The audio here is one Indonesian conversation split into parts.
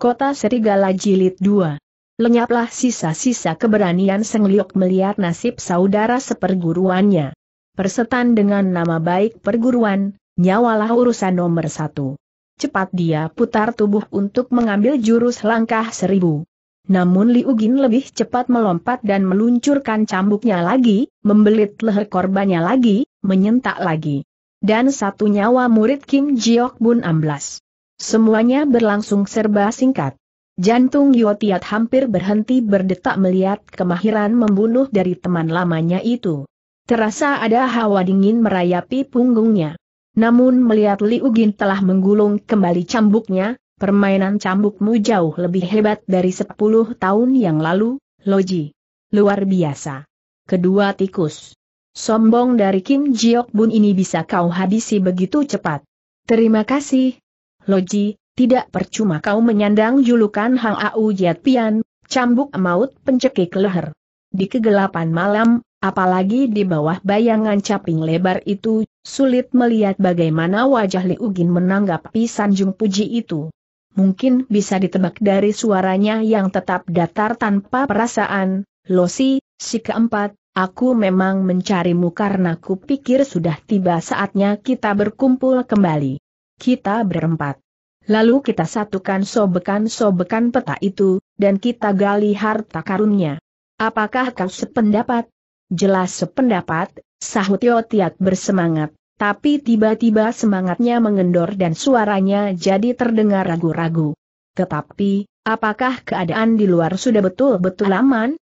Kota Serigala Jilid 2 Lenyaplah sisa-sisa keberanian Seng Liok melihat nasib saudara seperguruannya. Persetan dengan nama baik perguruan, nyawalah urusan nomor satu. Cepat dia putar tubuh untuk mengambil jurus langkah seribu. Namun Liugin lebih cepat melompat dan meluncurkan cambuknya lagi, membelit leher korbannya lagi, menyentak lagi. Dan satu nyawa murid Kim Jiok Bun amblas. Semuanya berlangsung serba singkat. Jantung Yotiat hampir berhenti berdetak melihat kemahiran membunuh dari teman lamanya itu. Terasa ada hawa dingin merayapi punggungnya. Namun melihat Liu Ugin telah menggulung kembali cambuknya, permainan cambukmu jauh lebih hebat dari 10 tahun yang lalu, Loji. Luar biasa. Kedua tikus. Sombong dari Kim Jiok Bun ini bisa kau habisi begitu cepat. Terima kasih, Loji, tidak percuma kau menyandang julukan Hang Au Jiat Pian, cambuk maut pencekik leher. Di kegelapan malam, apalagi di bawah bayangan caping lebar itu, sulit melihat bagaimana wajah Liu Ugin menanggapi sanjung puji itu. Mungkin bisa ditebak dari suaranya yang tetap datar tanpa perasaan, Losi, si keempat, aku memang mencarimu karena kupikir sudah tiba saatnya kita berkumpul kembali kita berempat. Lalu kita satukan sobekan-sobekan peta itu, dan kita gali harta karunnya. Apakah kau sependapat? Jelas sependapat, sahut Yotiat bersemangat, tapi tiba-tiba semangatnya mengendor dan suaranya jadi terdengar ragu-ragu. Tetapi, apakah keadaan di luar sudah betul-betul aman?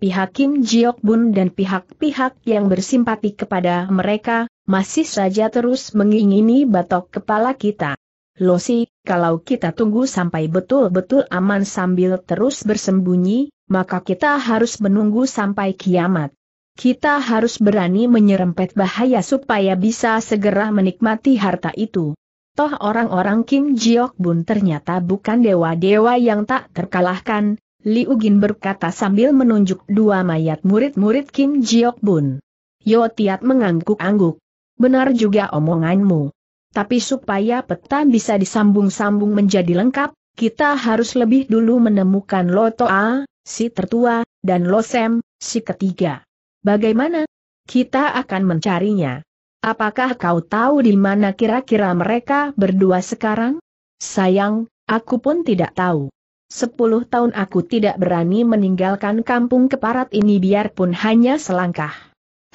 Pihak Kim Jiok Bun dan pihak-pihak yang bersimpati kepada mereka, masih saja terus mengingini batok kepala kita. Losi, kalau kita tunggu sampai betul-betul aman sambil terus bersembunyi, maka kita harus menunggu sampai kiamat. Kita harus berani menyerempet bahaya supaya bisa segera menikmati harta itu. Toh orang-orang Kim Jiok Bun ternyata bukan dewa-dewa yang tak terkalahkan, Liu Ugin berkata sambil menunjuk dua mayat murid-murid Kim Jiok Bun. Yo Tiat mengangguk-angguk benar juga omonganmu. Tapi supaya peta bisa disambung-sambung menjadi lengkap, kita harus lebih dulu menemukan Loto A, si tertua, dan Losem, si ketiga. Bagaimana? Kita akan mencarinya. Apakah kau tahu di mana kira-kira mereka berdua sekarang? Sayang, aku pun tidak tahu. Sepuluh tahun aku tidak berani meninggalkan kampung keparat ini biarpun hanya selangkah.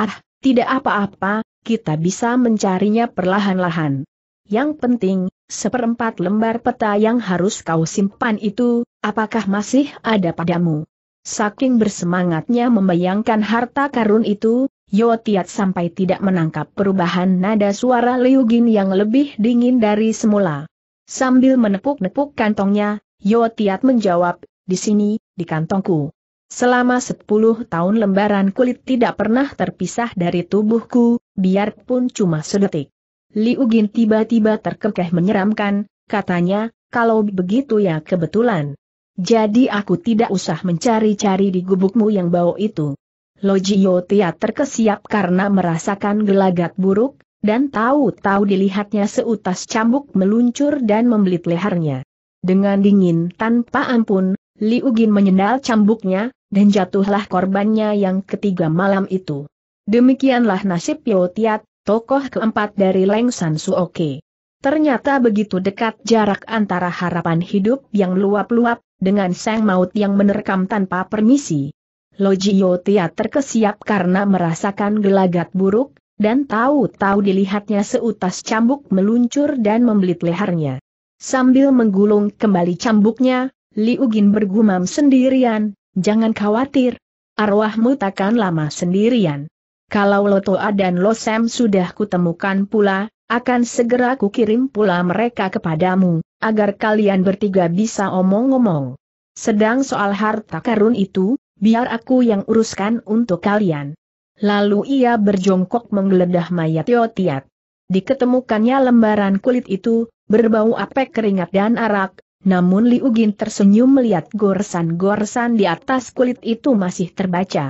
Ah, tidak apa-apa, kita bisa mencarinya perlahan-lahan. Yang penting, seperempat lembar peta yang harus kau simpan itu, apakah masih ada padamu? Saking bersemangatnya membayangkan harta karun itu, Yotiat sampai tidak menangkap perubahan nada suara Liugin yang lebih dingin dari semula. Sambil menepuk-nepuk kantongnya, Yotiat menjawab, di sini, di kantongku. Selama sepuluh tahun lembaran kulit tidak pernah terpisah dari tubuhku, biarpun cuma sedetik. Liu Gin tiba-tiba terkekeh menyeramkan, katanya, kalau begitu ya kebetulan. Jadi aku tidak usah mencari-cari di gubukmu yang bau itu. Jiyo Tia terkesiap karena merasakan gelagat buruk, dan tahu-tahu dilihatnya seutas cambuk meluncur dan membelit lehernya. Dengan dingin tanpa ampun, Liu Gin menyendal cambuknya, dan jatuhlah korbannya yang ketiga malam itu. Demikianlah nasib Tiat, tokoh keempat dari Lengsan Suoke. Ternyata begitu dekat jarak antara harapan hidup yang luap-luap, dengan sang maut yang menerkam tanpa permisi. Loji Tiat terkesiap karena merasakan gelagat buruk, dan tahu-tahu dilihatnya seutas cambuk meluncur dan membelit lehernya. Sambil menggulung kembali cambuknya, Liugin bergumam sendirian, jangan khawatir, arwahmu takkan lama sendirian. Kalau Lotoa dan Losem sudah kutemukan pula, akan segera kukirim pula mereka kepadamu, agar kalian bertiga bisa omong-omong. Sedang soal harta karun itu, biar aku yang uruskan untuk kalian. Lalu ia berjongkok menggeledah mayat Yotiat. Diketemukannya lembaran kulit itu, berbau apek keringat dan arak, namun Liugin tersenyum melihat goresan-goresan di atas kulit itu masih terbaca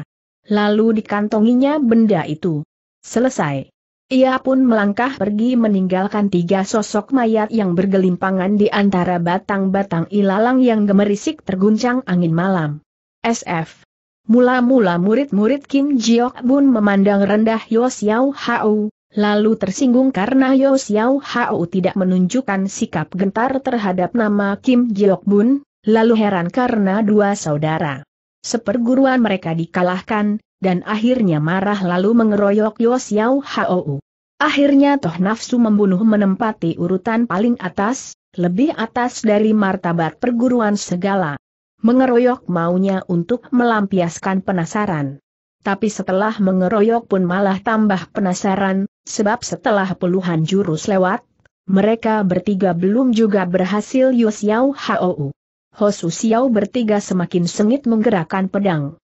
lalu dikantonginya benda itu. Selesai. Ia pun melangkah pergi meninggalkan tiga sosok mayat yang bergelimpangan di antara batang-batang ilalang yang gemerisik terguncang angin malam. SF. Mula-mula murid-murid Kim Jiok Bun memandang rendah Yo Xiao Hao, lalu tersinggung karena Yo Xiao Hao tidak menunjukkan sikap gentar terhadap nama Kim Jiok Bun, lalu heran karena dua saudara seperguruan mereka dikalahkan, dan akhirnya marah lalu mengeroyok Yosiao Hou. Akhirnya toh nafsu membunuh menempati urutan paling atas, lebih atas dari martabat perguruan segala. Mengeroyok maunya untuk melampiaskan penasaran. Tapi setelah mengeroyok pun malah tambah penasaran, sebab setelah puluhan jurus lewat, mereka bertiga belum juga berhasil Yosiao Hou. Hosu Xiao bertiga semakin sengit menggerakkan pedang.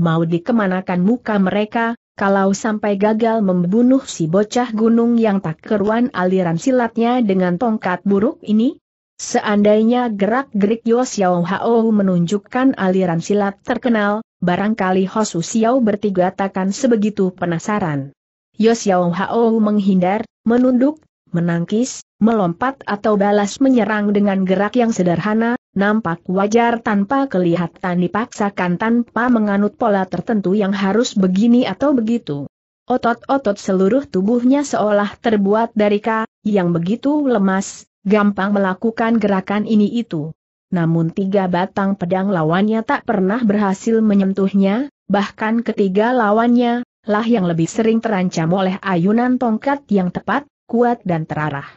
Mau dikemanakan muka mereka, kalau sampai gagal membunuh si bocah gunung yang tak keruan aliran silatnya dengan tongkat buruk ini? Seandainya gerak-gerik Yo Xiao Hao menunjukkan aliran silat terkenal, barangkali Hosu Xiao bertiga takkan sebegitu penasaran. Yo Xiao Hao menghindar, menunduk, menangkis, melompat atau balas menyerang dengan gerak yang sederhana, nampak wajar tanpa kelihatan dipaksakan tanpa menganut pola tertentu yang harus begini atau begitu. Otot-otot seluruh tubuhnya seolah terbuat dari kah, yang begitu lemas, gampang melakukan gerakan ini itu. Namun tiga batang pedang lawannya tak pernah berhasil menyentuhnya, bahkan ketiga lawannya, lah yang lebih sering terancam oleh ayunan tongkat yang tepat, kuat dan terarah.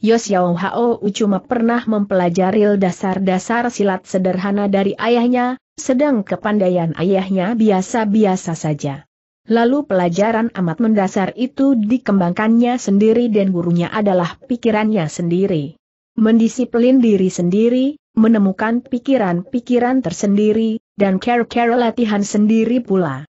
Yosiao Hao cuma pernah mempelajari dasar-dasar silat sederhana dari ayahnya, sedang kepandaian ayahnya biasa-biasa saja. Lalu pelajaran amat mendasar itu dikembangkannya sendiri dan gurunya adalah pikirannya sendiri. Mendisiplin diri sendiri, menemukan pikiran-pikiran tersendiri, dan care-care latihan sendiri pula.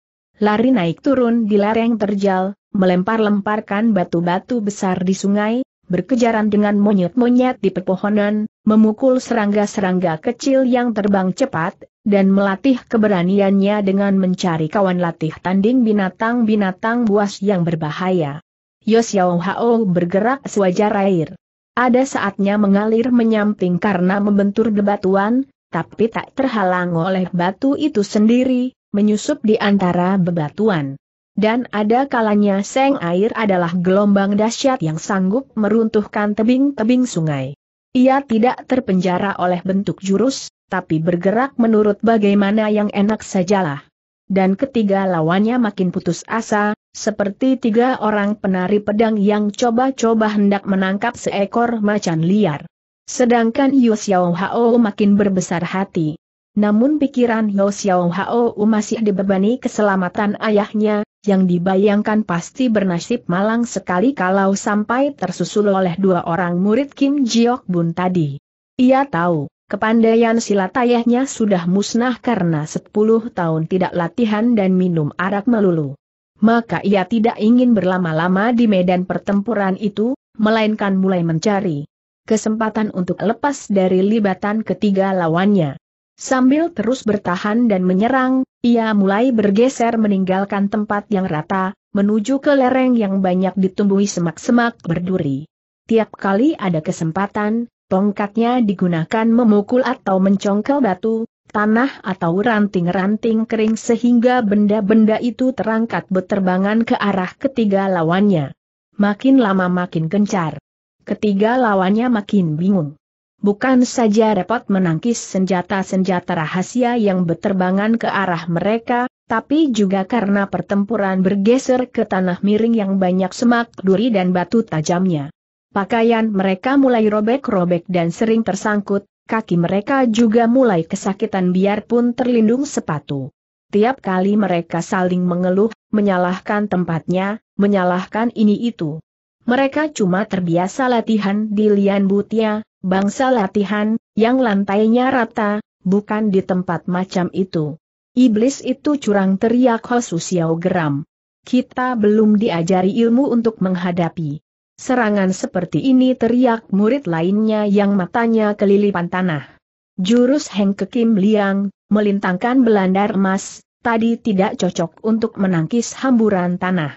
Lari naik turun di lereng terjal, melempar-lemparkan batu-batu besar di sungai, berkejaran dengan monyet-monyet di pepohonan, memukul serangga-serangga kecil yang terbang cepat, dan melatih keberaniannya dengan mencari kawan latih tanding binatang-binatang buas yang berbahaya. Yosiao Hao bergerak sewajar air. Ada saatnya mengalir menyamping karena membentur bebatuan, tapi tak terhalang oleh batu itu sendiri, menyusup di antara bebatuan. Dan ada kalanya seng air adalah gelombang dahsyat yang sanggup meruntuhkan tebing-tebing sungai. Ia tidak terpenjara oleh bentuk jurus, tapi bergerak menurut bagaimana yang enak sajalah. Dan ketiga lawannya makin putus asa, seperti tiga orang penari pedang yang coba-coba hendak menangkap seekor macan liar. Sedangkan Yu Xiao Hao makin berbesar hati. Namun pikiran Yu Xiao Hao masih dibebani keselamatan ayahnya, yang dibayangkan pasti bernasib malang sekali kalau sampai tersusul oleh dua orang murid Kim Jiok Bun tadi. Ia tahu, kepandaian silat ayahnya sudah musnah karena 10 tahun tidak latihan dan minum arak melulu. Maka ia tidak ingin berlama-lama di medan pertempuran itu, melainkan mulai mencari kesempatan untuk lepas dari libatan ketiga lawannya. Sambil terus bertahan dan menyerang, ia mulai bergeser meninggalkan tempat yang rata, menuju ke lereng yang banyak ditumbuhi semak-semak berduri. Tiap kali ada kesempatan, tongkatnya digunakan memukul atau mencongkel batu, tanah atau ranting-ranting kering sehingga benda-benda itu terangkat beterbangan ke arah ketiga lawannya. Makin lama makin gencar. Ketiga lawannya makin bingung. Bukan saja repot menangkis senjata-senjata rahasia yang berterbangan ke arah mereka, tapi juga karena pertempuran bergeser ke tanah miring yang banyak semak duri dan batu tajamnya. Pakaian mereka mulai robek-robek dan sering tersangkut, kaki mereka juga mulai kesakitan biarpun terlindung sepatu. Tiap kali mereka saling mengeluh, menyalahkan tempatnya, menyalahkan ini itu. Mereka cuma terbiasa latihan di Lian Butia, Bangsa latihan, yang lantainya rata, bukan di tempat macam itu. Iblis itu curang teriak Xiao geram. Kita belum diajari ilmu untuk menghadapi. Serangan seperti ini teriak murid lainnya yang matanya kelilipan tanah. Jurus Heng Kim Liang, melintangkan belandar emas, tadi tidak cocok untuk menangkis hamburan tanah.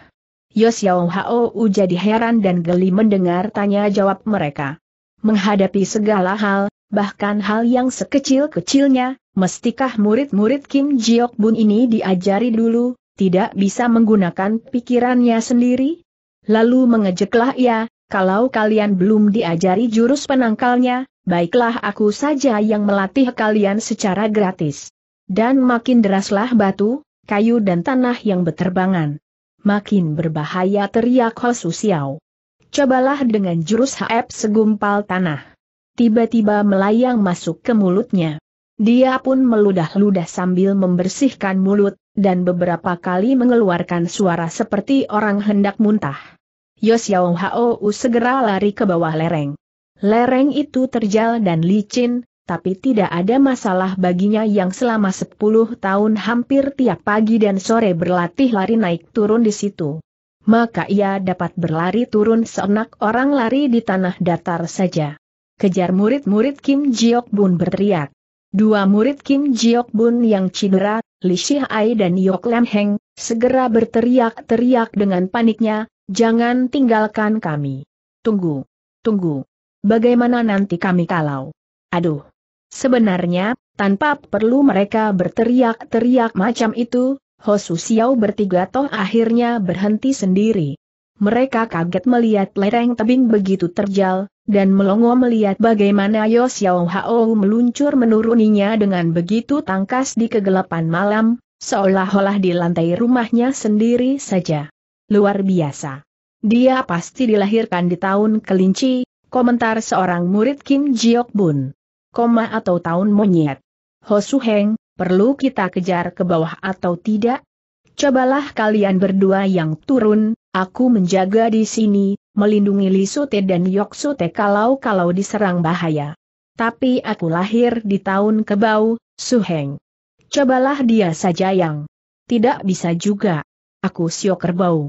Yos Yao Hao jadi heran dan geli mendengar tanya jawab mereka. Menghadapi segala hal, bahkan hal yang sekecil-kecilnya, mestikah murid-murid Kim Jiok Bun ini diajari dulu, tidak bisa menggunakan pikirannya sendiri? Lalu mengejeklah ia, kalau kalian belum diajari jurus penangkalnya, baiklah aku saja yang melatih kalian secara gratis. Dan makin deraslah batu, kayu dan tanah yang berterbangan, Makin berbahaya teriak Hosu Susiao cobalah dengan jurus HF segumpal tanah. Tiba-tiba melayang masuk ke mulutnya. Dia pun meludah-ludah sambil membersihkan mulut, dan beberapa kali mengeluarkan suara seperti orang hendak muntah. Yosiao Hao segera lari ke bawah lereng. Lereng itu terjal dan licin, tapi tidak ada masalah baginya yang selama 10 tahun hampir tiap pagi dan sore berlatih lari naik turun di situ maka ia dapat berlari turun seenak orang lari di tanah datar saja. Kejar murid-murid Kim Jiok Bun berteriak. Dua murid Kim Jiok Bun yang cedera, Li Ai dan Yok Lam Heng, segera berteriak-teriak dengan paniknya, jangan tinggalkan kami. Tunggu, tunggu. Bagaimana nanti kami kalau? Aduh. Sebenarnya, tanpa perlu mereka berteriak-teriak macam itu, Hosu Xiao bertiga toh akhirnya berhenti sendiri. Mereka kaget melihat lereng tebing begitu terjal, dan melongo melihat bagaimana Yo Xiao Hao meluncur menuruninya dengan begitu tangkas di kegelapan malam, seolah-olah di lantai rumahnya sendiri saja. Luar biasa. Dia pasti dilahirkan di tahun kelinci, komentar seorang murid Kim Jiok Bun. Koma atau tahun monyet. Hosu Heng, perlu kita kejar ke bawah atau tidak? Cobalah kalian berdua yang turun, aku menjaga di sini, melindungi Lisute dan Yoksute kalau-kalau diserang bahaya. Tapi aku lahir di tahun kebau, Heng. Cobalah dia saja yang tidak bisa juga. Aku sio kerbau.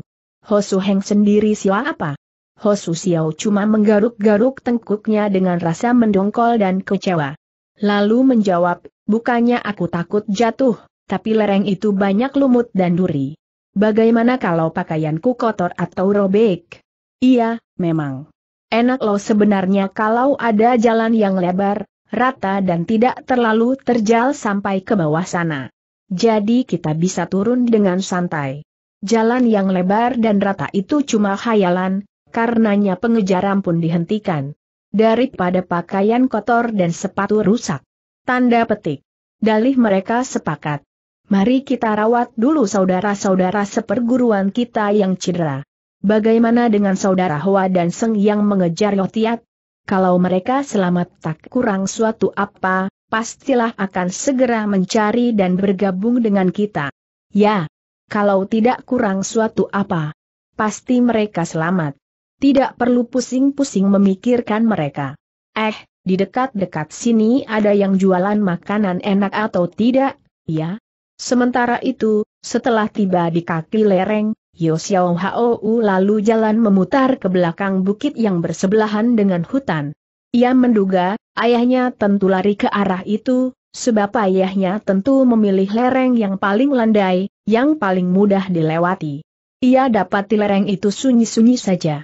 Ho Heng sendiri sio apa? Ho Su Xiao cuma menggaruk-garuk tengkuknya dengan rasa mendongkol dan kecewa. Lalu menjawab, bukannya aku takut jatuh, tapi lereng itu banyak lumut dan duri. Bagaimana kalau pakaianku kotor atau robek? Iya, memang. Enak loh sebenarnya kalau ada jalan yang lebar, rata dan tidak terlalu terjal sampai ke bawah sana. Jadi kita bisa turun dengan santai. Jalan yang lebar dan rata itu cuma khayalan, karenanya pengejaran pun dihentikan daripada pakaian kotor dan sepatu rusak. Tanda petik. Dalih mereka sepakat. Mari kita rawat dulu saudara-saudara seperguruan kita yang cedera. Bagaimana dengan saudara Hoa dan Seng yang mengejar Yotiat? Kalau mereka selamat tak kurang suatu apa, pastilah akan segera mencari dan bergabung dengan kita. Ya, kalau tidak kurang suatu apa, pasti mereka selamat. Tidak perlu pusing-pusing memikirkan mereka. Eh, di dekat-dekat sini ada yang jualan makanan enak atau tidak, ya? Sementara itu, setelah tiba di kaki lereng, Yo Xiao Hou lalu jalan memutar ke belakang bukit yang bersebelahan dengan hutan. Ia menduga, ayahnya tentu lari ke arah itu, sebab ayahnya tentu memilih lereng yang paling landai, yang paling mudah dilewati. Ia dapat di lereng itu sunyi-sunyi saja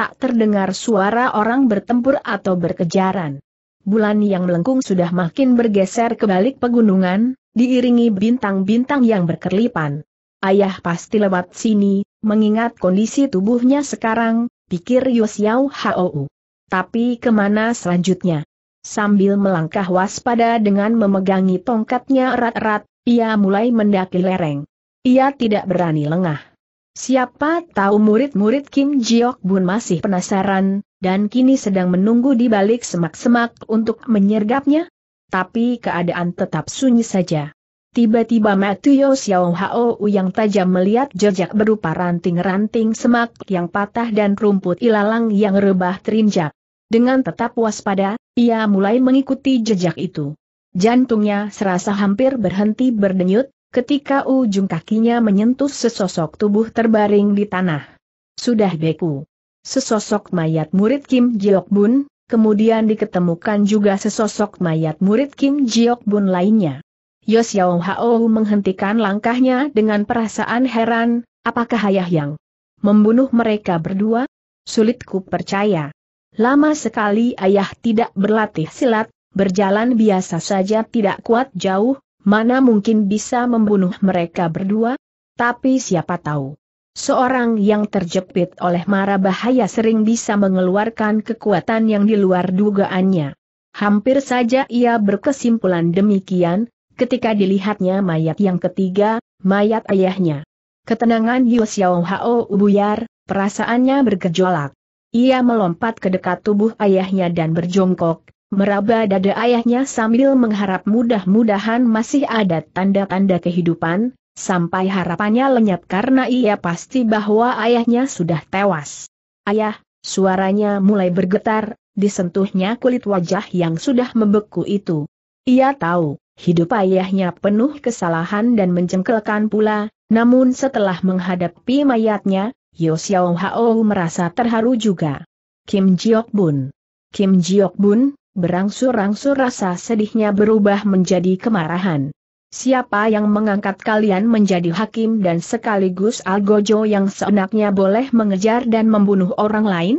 tak terdengar suara orang bertempur atau berkejaran. Bulan yang melengkung sudah makin bergeser ke balik pegunungan, diiringi bintang-bintang yang berkelipan. Ayah pasti lewat sini, mengingat kondisi tubuhnya sekarang, pikir Yosiao Hou. Tapi kemana selanjutnya? Sambil melangkah waspada dengan memegangi tongkatnya erat-erat, ia mulai mendaki lereng. Ia tidak berani lengah. Siapa tahu murid-murid Kim Jiok Bun masih penasaran, dan kini sedang menunggu di balik semak-semak untuk menyergapnya? Tapi keadaan tetap sunyi saja. Tiba-tiba Matuyo Xiao Hao yang tajam melihat jejak berupa ranting-ranting semak yang patah dan rumput ilalang yang rebah terinjak. Dengan tetap waspada, ia mulai mengikuti jejak itu. Jantungnya serasa hampir berhenti berdenyut, ketika ujung kakinya menyentuh sesosok tubuh terbaring di tanah. Sudah beku. Sesosok mayat murid Kim Jiok Bun, kemudian diketemukan juga sesosok mayat murid Kim Jiok Bun lainnya. Yos Yao Hao menghentikan langkahnya dengan perasaan heran, apakah ayah yang membunuh mereka berdua? Sulitku percaya. Lama sekali ayah tidak berlatih silat, berjalan biasa saja tidak kuat jauh, mana mungkin bisa membunuh mereka berdua? Tapi siapa tahu. Seorang yang terjepit oleh mara bahaya sering bisa mengeluarkan kekuatan yang di luar dugaannya. Hampir saja ia berkesimpulan demikian, ketika dilihatnya mayat yang ketiga, mayat ayahnya. Ketenangan Yu Xiao Hao buyar, perasaannya bergejolak. Ia melompat ke dekat tubuh ayahnya dan berjongkok, Meraba dada ayahnya sambil mengharap mudah-mudahan masih ada tanda-tanda kehidupan, sampai harapannya lenyap karena ia pasti bahwa ayahnya sudah tewas. Ayah, suaranya mulai bergetar, disentuhnya kulit wajah yang sudah membeku itu. Ia tahu, hidup ayahnya penuh kesalahan dan mencengkelkan pula, namun setelah menghadapi mayatnya, Yo Xiao Hao merasa terharu juga. Kim Jiok Bun Kim Jiok Bun, Berangsur-angsur rasa sedihnya berubah menjadi kemarahan. Siapa yang mengangkat kalian menjadi hakim dan sekaligus Algojo yang seenaknya boleh mengejar dan membunuh orang lain?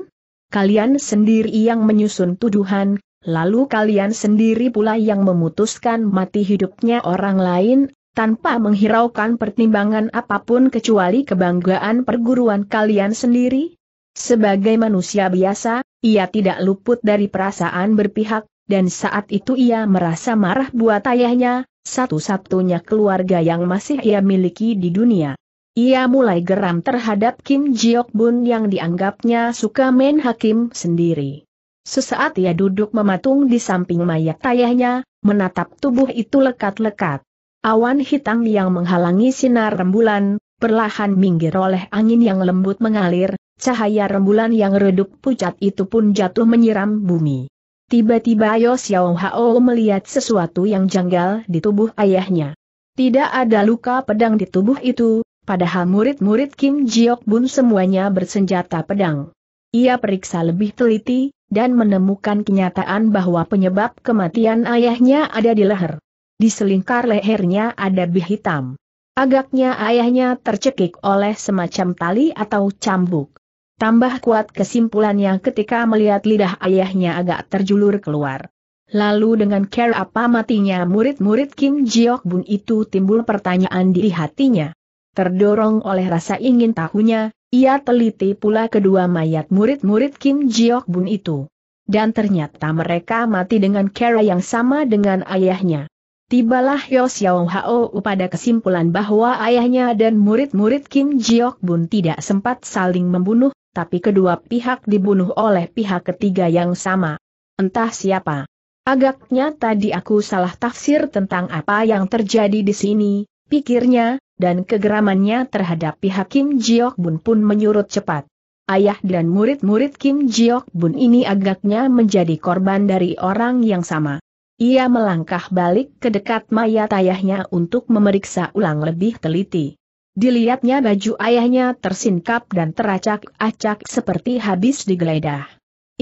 Kalian sendiri yang menyusun tuduhan, lalu kalian sendiri pula yang memutuskan mati hidupnya orang lain, tanpa menghiraukan pertimbangan apapun kecuali kebanggaan perguruan kalian sendiri? Sebagai manusia biasa, ia tidak luput dari perasaan berpihak, dan saat itu ia merasa marah buat ayahnya, satu-satunya keluarga yang masih ia miliki di dunia. Ia mulai geram terhadap Kim Jiok Bun yang dianggapnya suka main hakim sendiri. Sesaat ia duduk mematung di samping mayat ayahnya, menatap tubuh itu lekat-lekat. Awan hitam yang menghalangi sinar rembulan, perlahan minggir oleh angin yang lembut mengalir, Cahaya rembulan yang redup pucat itu pun jatuh menyiram bumi. Tiba-tiba Yo Xiao Hao melihat sesuatu yang janggal di tubuh ayahnya. Tidak ada luka pedang di tubuh itu, padahal murid-murid Kim Jiok Bun semuanya bersenjata pedang. Ia periksa lebih teliti, dan menemukan kenyataan bahwa penyebab kematian ayahnya ada di leher. Di selingkar lehernya ada bih hitam. Agaknya ayahnya tercekik oleh semacam tali atau cambuk. Tambah kuat kesimpulannya ketika melihat lidah ayahnya agak terjulur keluar. Lalu dengan care apa matinya murid-murid Kim Jiok Bun itu timbul pertanyaan di hatinya. Terdorong oleh rasa ingin tahunya, ia teliti pula kedua mayat murid-murid Kim Jiok Bun itu. Dan ternyata mereka mati dengan cara yang sama dengan ayahnya. Tibalah Yo Xiao Hao pada kesimpulan bahwa ayahnya dan murid-murid Kim Jiok Bun tidak sempat saling membunuh, tapi kedua pihak dibunuh oleh pihak ketiga yang sama. Entah siapa. Agaknya tadi aku salah tafsir tentang apa yang terjadi di sini, pikirnya, dan kegeramannya terhadap pihak Kim Jiok Bun pun menyurut cepat. Ayah dan murid-murid Kim Jiok Bun ini agaknya menjadi korban dari orang yang sama. Ia melangkah balik ke dekat mayat ayahnya untuk memeriksa ulang lebih teliti. Dilihatnya baju ayahnya tersingkap dan teracak-acak seperti habis digeledah.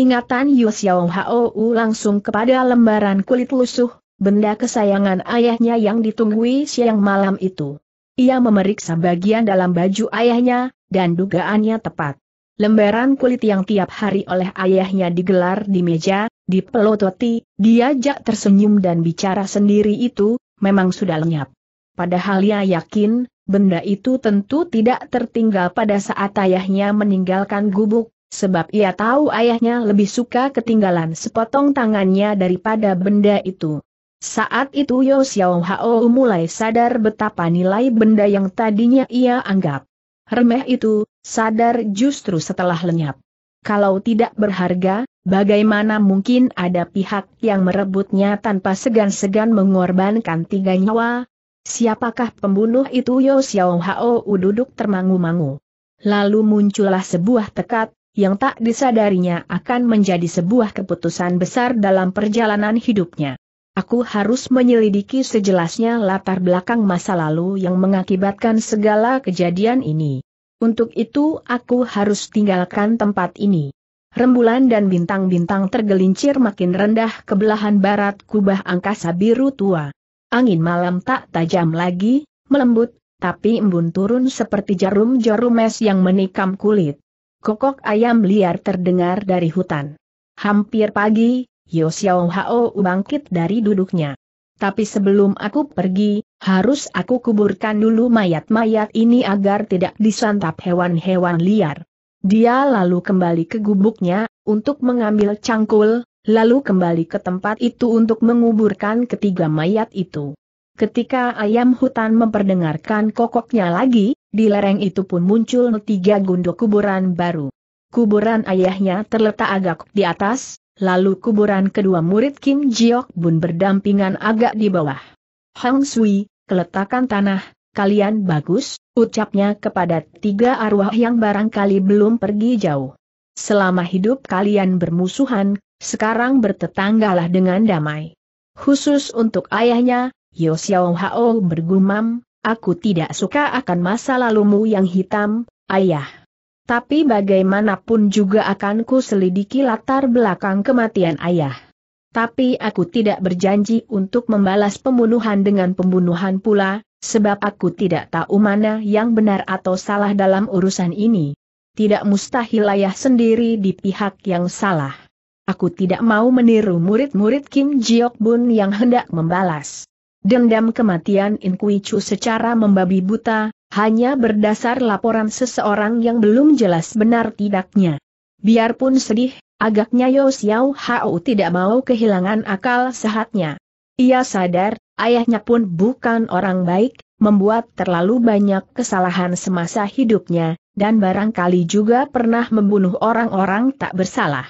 Ingatan Yu Xiao Hou langsung kepada lembaran kulit lusuh, benda kesayangan ayahnya yang ditunggui siang malam itu. Ia memeriksa bagian dalam baju ayahnya, dan dugaannya tepat. Lembaran kulit yang tiap hari oleh ayahnya digelar di meja, di pelototi, diajak tersenyum dan bicara sendiri itu, memang sudah lenyap. Padahal ia yakin, benda itu tentu tidak tertinggal pada saat ayahnya meninggalkan gubuk, sebab ia tahu ayahnya lebih suka ketinggalan sepotong tangannya daripada benda itu. Saat itu Yo Xiao Hao mulai sadar betapa nilai benda yang tadinya ia anggap remeh itu, sadar justru setelah lenyap. Kalau tidak berharga, bagaimana mungkin ada pihak yang merebutnya tanpa segan-segan mengorbankan tiga nyawa, Siapakah pembunuh itu Yo Xiao Hao duduk termangu-mangu. Lalu muncullah sebuah tekad, yang tak disadarinya akan menjadi sebuah keputusan besar dalam perjalanan hidupnya. Aku harus menyelidiki sejelasnya latar belakang masa lalu yang mengakibatkan segala kejadian ini. Untuk itu aku harus tinggalkan tempat ini. Rembulan dan bintang-bintang tergelincir makin rendah ke belahan barat kubah angkasa biru tua. Angin malam tak tajam lagi, melembut, tapi embun turun seperti jarum-jarum es yang menikam kulit. Kokok ayam liar terdengar dari hutan. Hampir pagi, Yo Xiao Hao bangkit dari duduknya. Tapi sebelum aku pergi, harus aku kuburkan dulu mayat-mayat ini agar tidak disantap hewan-hewan liar. Dia lalu kembali ke gubuknya, untuk mengambil cangkul, lalu kembali ke tempat itu untuk menguburkan ketiga mayat itu. Ketika ayam hutan memperdengarkan kokoknya lagi, di lereng itu pun muncul tiga gundok kuburan baru. Kuburan ayahnya terletak agak di atas, lalu kuburan kedua murid Kim Jiok Bun berdampingan agak di bawah. Hang Sui, keletakan tanah, kalian bagus, ucapnya kepada tiga arwah yang barangkali belum pergi jauh. Selama hidup kalian bermusuhan, sekarang bertetanggalah dengan damai. Khusus untuk ayahnya, Yo Xiao Hao bergumam, aku tidak suka akan masa lalumu yang hitam, ayah. Tapi bagaimanapun juga akan ku selidiki latar belakang kematian ayah. Tapi aku tidak berjanji untuk membalas pembunuhan dengan pembunuhan pula, sebab aku tidak tahu mana yang benar atau salah dalam urusan ini. Tidak mustahil ayah sendiri di pihak yang salah. Aku tidak mau meniru murid-murid Kim Jiok Bun yang hendak membalas. Dendam kematian In Kui Chu secara membabi buta, hanya berdasar laporan seseorang yang belum jelas benar tidaknya. Biarpun sedih, agaknya Yo Xiao Hao tidak mau kehilangan akal sehatnya. Ia sadar, ayahnya pun bukan orang baik, membuat terlalu banyak kesalahan semasa hidupnya, dan barangkali juga pernah membunuh orang-orang tak bersalah.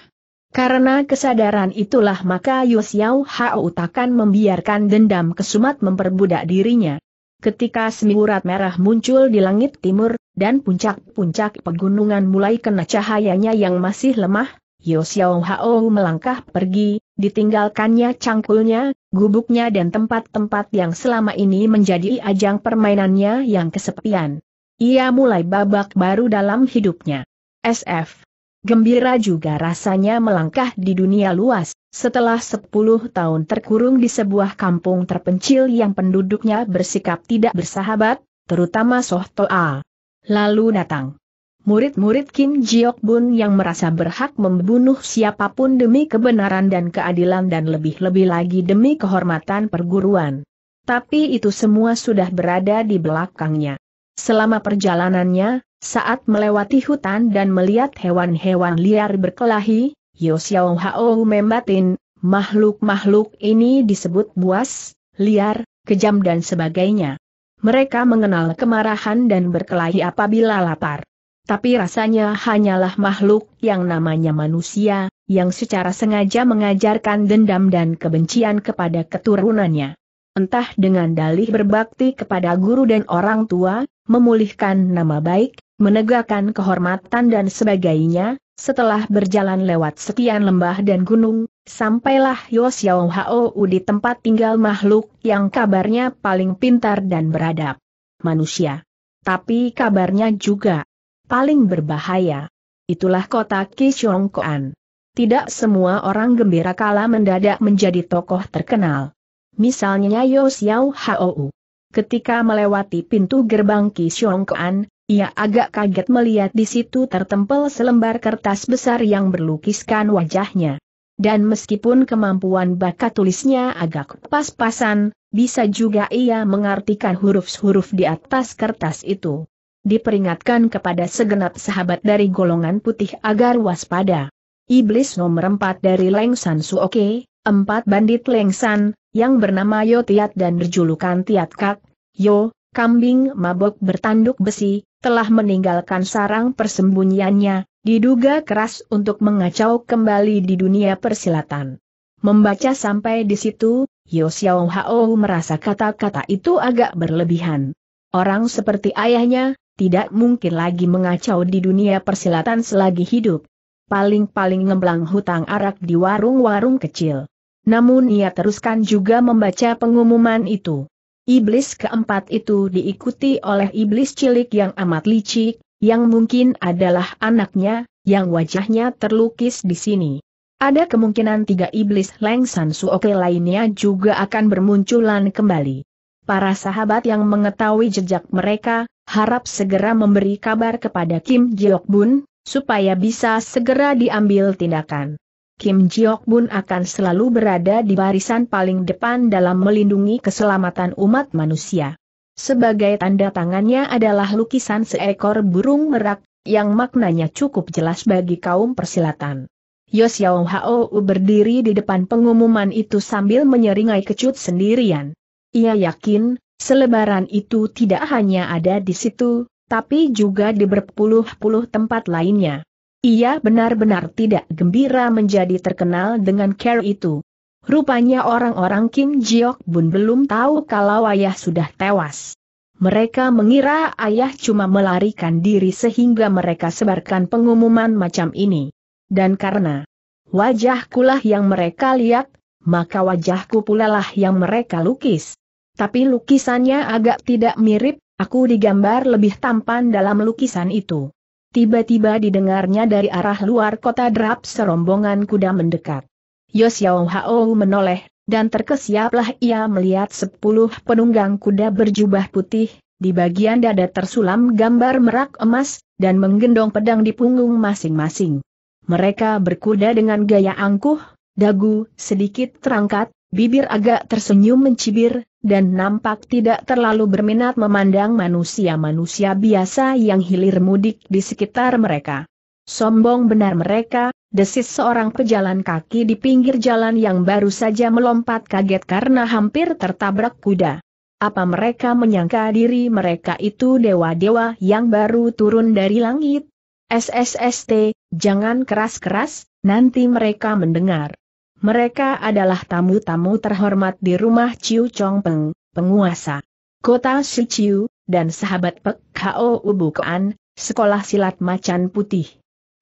Karena kesadaran itulah maka Yusyau Hao takkan membiarkan dendam kesumat memperbudak dirinya. Ketika semiurat merah muncul di langit timur, dan puncak-puncak pegunungan mulai kena cahayanya yang masih lemah, Yosiao Hao melangkah pergi, ditinggalkannya cangkulnya, gubuknya dan tempat-tempat yang selama ini menjadi ajang permainannya yang kesepian. Ia mulai babak baru dalam hidupnya. SF Gembira juga rasanya melangkah di dunia luas, setelah 10 tahun terkurung di sebuah kampung terpencil yang penduduknya bersikap tidak bersahabat, terutama Soh Toa. Lalu datang murid-murid Kim Jiok Bun yang merasa berhak membunuh siapapun demi kebenaran dan keadilan dan lebih-lebih lagi demi kehormatan perguruan. Tapi itu semua sudah berada di belakangnya. Selama perjalanannya, saat melewati hutan dan melihat hewan-hewan liar berkelahi, Yosiao Hao membatin, makhluk-makhluk ini disebut buas, liar, kejam dan sebagainya. Mereka mengenal kemarahan dan berkelahi apabila lapar. Tapi rasanya hanyalah makhluk yang namanya manusia, yang secara sengaja mengajarkan dendam dan kebencian kepada keturunannya. Entah dengan dalih berbakti kepada guru dan orang tua, memulihkan nama baik, menegakkan kehormatan dan sebagainya, setelah berjalan lewat sekian lembah dan gunung, sampailah Yos Yao Hao di tempat tinggal makhluk yang kabarnya paling pintar dan beradab. Manusia. Tapi kabarnya juga paling berbahaya. Itulah kota Koan. Tidak semua orang gembira kala mendadak menjadi tokoh terkenal. Misalnya Yos Yao Hao. Ketika melewati pintu gerbang Koan, ia agak kaget melihat di situ tertempel selembar kertas besar yang berlukiskan wajahnya. Dan meskipun kemampuan bakat tulisnya agak pas-pasan, bisa juga ia mengartikan huruf-huruf di atas kertas itu. Diperingatkan kepada segenap sahabat dari golongan putih agar waspada. Iblis nomor 4 dari Lengsan Suoke, empat bandit Lengsan, yang bernama Yotiat dan berjulukan Tiat Kak, Yo, kambing mabok bertanduk besi, telah meninggalkan sarang persembunyiannya, diduga keras untuk mengacau kembali di dunia persilatan. Membaca sampai di situ, Yo Xiao Hao merasa kata-kata itu agak berlebihan. Orang seperti ayahnya, tidak mungkin lagi mengacau di dunia persilatan selagi hidup. Paling-paling ngemblang hutang arak di warung-warung kecil. Namun ia teruskan juga membaca pengumuman itu. Iblis keempat itu diikuti oleh iblis cilik yang amat licik, yang mungkin adalah anaknya, yang wajahnya terlukis di sini. Ada kemungkinan tiga iblis Lengsan Suoke lainnya juga akan bermunculan kembali. Para sahabat yang mengetahui jejak mereka, harap segera memberi kabar kepada Kim Jiok Bun, supaya bisa segera diambil tindakan. Kim Jiok Bun akan selalu berada di barisan paling depan dalam melindungi keselamatan umat manusia. Sebagai tanda tangannya adalah lukisan seekor burung merak, yang maknanya cukup jelas bagi kaum persilatan. Yosiao Hao berdiri di depan pengumuman itu sambil menyeringai kecut sendirian. Ia yakin, selebaran itu tidak hanya ada di situ, tapi juga di berpuluh-puluh tempat lainnya. Ia benar-benar tidak gembira menjadi terkenal dengan care itu. Rupanya orang-orang Kim Jiok Bun belum tahu kalau ayah sudah tewas. Mereka mengira ayah cuma melarikan diri sehingga mereka sebarkan pengumuman macam ini. Dan karena wajahkulah yang mereka lihat, maka wajahku pula lah yang mereka lukis. Tapi lukisannya agak tidak mirip, aku digambar lebih tampan dalam lukisan itu. Tiba-tiba didengarnya dari arah luar kota drap serombongan kuda mendekat. Yosiao Hao menoleh, dan terkesiaplah ia melihat sepuluh penunggang kuda berjubah putih, di bagian dada tersulam gambar merak emas, dan menggendong pedang di punggung masing-masing. Mereka berkuda dengan gaya angkuh, dagu, sedikit terangkat, bibir agak tersenyum mencibir, dan nampak tidak terlalu berminat memandang manusia-manusia biasa yang hilir mudik di sekitar mereka. Sombong benar mereka, desis seorang pejalan kaki di pinggir jalan yang baru saja melompat kaget karena hampir tertabrak kuda. Apa mereka menyangka diri mereka itu dewa-dewa yang baru turun dari langit? SSST, jangan keras-keras, nanti mereka mendengar. Mereka adalah tamu-tamu terhormat di rumah Ciu Chong Peng, penguasa kota Siciu, dan sahabat Pek Ubu Kuan, sekolah silat macan putih.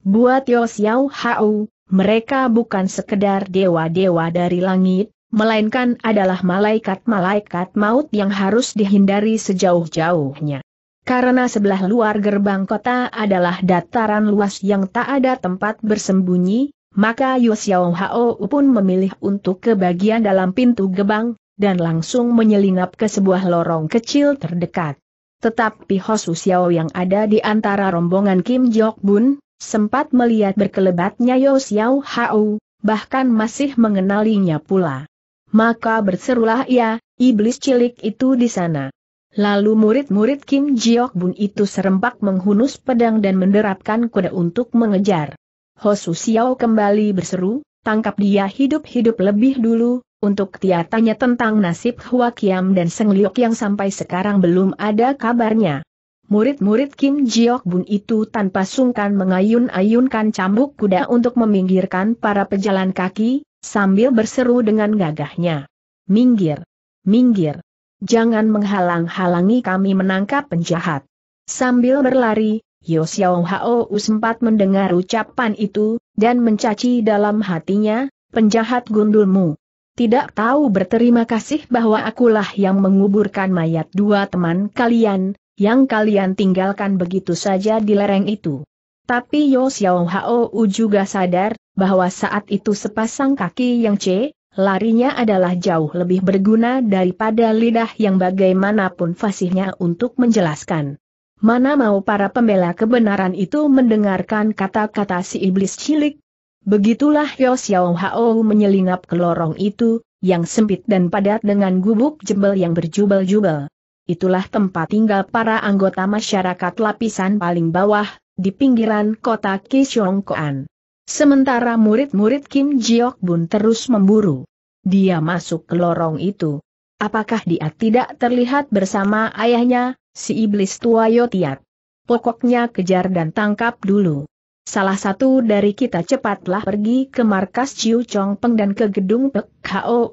Buat Yo Xiao Hao, mereka bukan sekedar dewa-dewa dari langit, melainkan adalah malaikat-malaikat maut yang harus dihindari sejauh-jauhnya. Karena sebelah luar gerbang kota adalah dataran luas yang tak ada tempat bersembunyi, maka Yu Hao pun memilih untuk ke bagian dalam pintu gebang, dan langsung menyelinap ke sebuah lorong kecil terdekat. Tetapi Hosu Xiao yang ada di antara rombongan Kim Jok Bun, sempat melihat berkelebatnya Yu Hao, bahkan masih mengenalinya pula. Maka berserulah ia, iblis cilik itu di sana. Lalu murid-murid Kim Jok Bun itu serempak menghunus pedang dan menerapkan kuda untuk mengejar. Hosu Xiao kembali berseru, tangkap dia hidup-hidup lebih dulu, untuk Tia tanya tentang nasib Hua Kiam dan Seng Liok yang sampai sekarang belum ada kabarnya. Murid-murid Kim Jiok Bun itu tanpa sungkan mengayun-ayunkan cambuk kuda untuk meminggirkan para pejalan kaki, sambil berseru dengan gagahnya. Minggir! Minggir! Jangan menghalang-halangi kami menangkap penjahat. Sambil berlari, Yo Xiao Hao sempat mendengar ucapan itu, dan mencaci dalam hatinya, penjahat gundulmu. Tidak tahu berterima kasih bahwa akulah yang menguburkan mayat dua teman kalian, yang kalian tinggalkan begitu saja di lereng itu. Tapi Yo Xiao Hao juga sadar, bahwa saat itu sepasang kaki yang C, larinya adalah jauh lebih berguna daripada lidah yang bagaimanapun fasihnya untuk menjelaskan. Mana mau para pembela kebenaran itu mendengarkan kata-kata si iblis cilik? Begitulah Yo Xiao Hao menyelinap ke lorong itu, yang sempit dan padat dengan gubuk jebel yang berjubel-jubel. Itulah tempat tinggal para anggota masyarakat lapisan paling bawah, di pinggiran kota Kishongkoan. Sementara murid-murid Kim Jiok Bun terus memburu. Dia masuk ke lorong itu. Apakah dia tidak terlihat bersama ayahnya, Si iblis tua Yotiat. Pokoknya kejar dan tangkap dulu. Salah satu dari kita cepatlah pergi ke markas Ciu Peng dan ke gedung Pek Ho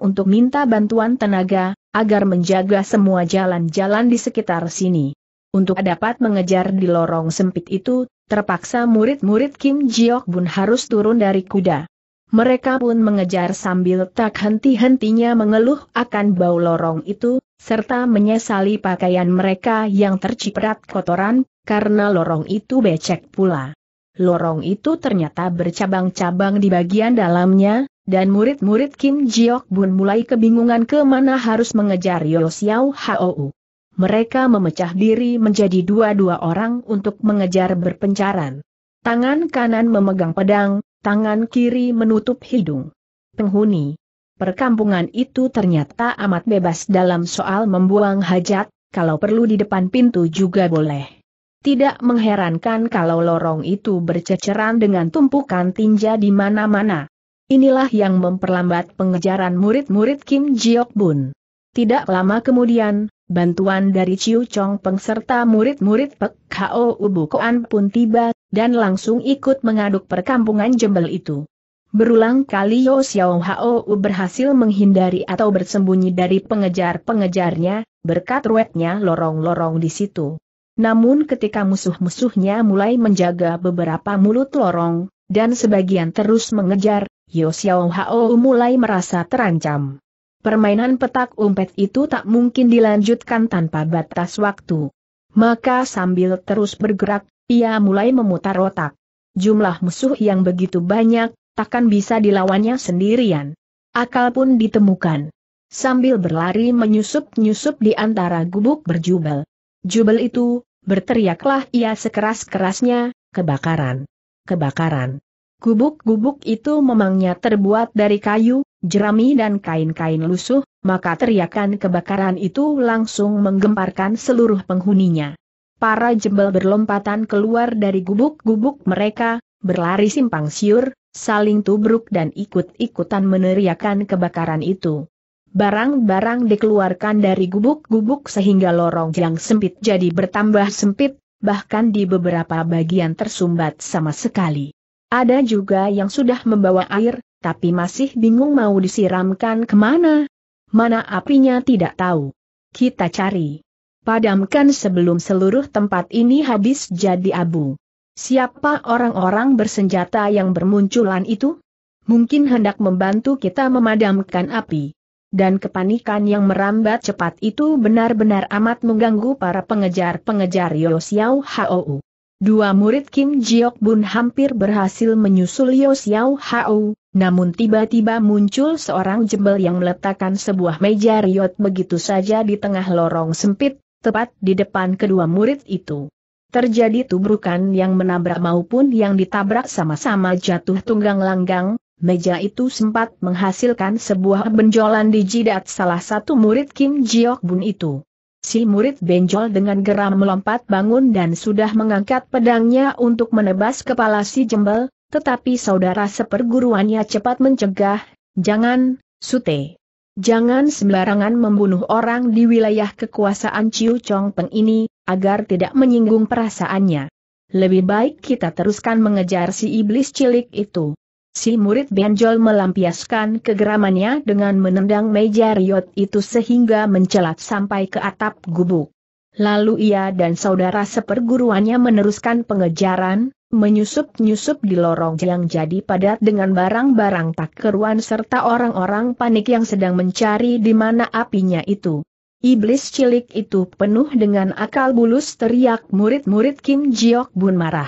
untuk minta bantuan tenaga, agar menjaga semua jalan-jalan di sekitar sini. Untuk dapat mengejar di lorong sempit itu, terpaksa murid-murid Kim Jiok Bun harus turun dari kuda. Mereka pun mengejar sambil tak henti-hentinya mengeluh akan bau lorong itu, serta menyesali pakaian mereka yang terciprat kotoran, karena lorong itu becek pula. Lorong itu ternyata bercabang-cabang di bagian dalamnya, dan murid-murid Kim Jiok Bun mulai kebingungan kemana harus mengejar Yo Xiao Hou. Mereka memecah diri menjadi dua-dua orang untuk mengejar berpencaran. Tangan kanan memegang pedang, tangan kiri menutup hidung. Penghuni perkampungan itu ternyata amat bebas dalam soal membuang hajat, kalau perlu di depan pintu juga boleh. Tidak mengherankan kalau lorong itu berceceran dengan tumpukan tinja di mana-mana. Inilah yang memperlambat pengejaran murid-murid Kim Jiok Bun. Tidak lama kemudian, bantuan dari Chiu Chong Peng serta murid-murid Pek Kho Ubu Koan pun tiba, dan langsung ikut mengaduk perkampungan jembel itu. Berulang kali Yo Xiao Hao berhasil menghindari atau bersembunyi dari pengejar-pengejarnya, berkat ruetnya lorong-lorong di situ. Namun ketika musuh-musuhnya mulai menjaga beberapa mulut lorong, dan sebagian terus mengejar, Yo Xiao Hao mulai merasa terancam. Permainan petak umpet itu tak mungkin dilanjutkan tanpa batas waktu. Maka sambil terus bergerak, ia mulai memutar otak. Jumlah musuh yang begitu banyak, takkan bisa dilawannya sendirian. Akal pun ditemukan. Sambil berlari menyusup-nyusup di antara gubuk berjubel. Jubel itu, berteriaklah ia sekeras-kerasnya, kebakaran. Kebakaran. Gubuk-gubuk itu memangnya terbuat dari kayu, jerami dan kain-kain lusuh, maka teriakan kebakaran itu langsung menggemparkan seluruh penghuninya. Para jembel berlompatan keluar dari gubuk-gubuk mereka, berlari simpang siur, saling tubruk dan ikut-ikutan meneriakan kebakaran itu. Barang-barang dikeluarkan dari gubuk-gubuk sehingga lorong yang sempit jadi bertambah sempit, bahkan di beberapa bagian tersumbat sama sekali. Ada juga yang sudah membawa air, tapi masih bingung mau disiramkan kemana. Mana apinya tidak tahu. Kita cari. Padamkan sebelum seluruh tempat ini habis jadi abu. Siapa orang-orang bersenjata yang bermunculan itu? Mungkin hendak membantu kita memadamkan api. Dan kepanikan yang merambat cepat itu benar-benar amat mengganggu para pengejar-pengejar Yo Xiao Hou. Dua murid Kim Jiok Bun hampir berhasil menyusul Yo Xiao Hou, namun tiba-tiba muncul seorang jembel yang meletakkan sebuah meja riot begitu saja di tengah lorong sempit, tepat di depan kedua murid itu. Terjadi tubrukan yang menabrak maupun yang ditabrak sama-sama jatuh tunggang langgang, meja itu sempat menghasilkan sebuah benjolan di jidat salah satu murid Kim Jiok Bun itu. Si murid benjol dengan geram melompat bangun dan sudah mengangkat pedangnya untuk menebas kepala si jembel, tetapi saudara seperguruannya cepat mencegah, jangan, sute. Jangan sembarangan membunuh orang di wilayah kekuasaan Ciu Chong Peng ini, agar tidak menyinggung perasaannya. Lebih baik kita teruskan mengejar si iblis cilik itu. Si murid benjol melampiaskan kegeramannya dengan menendang meja riot itu sehingga mencelat sampai ke atap gubuk. Lalu ia dan saudara seperguruannya meneruskan pengejaran, menyusup-nyusup di lorong yang jadi padat dengan barang-barang tak keruan serta orang-orang panik yang sedang mencari di mana apinya itu. Iblis cilik itu penuh dengan akal bulus teriak murid-murid Kim Jiok Bun marah.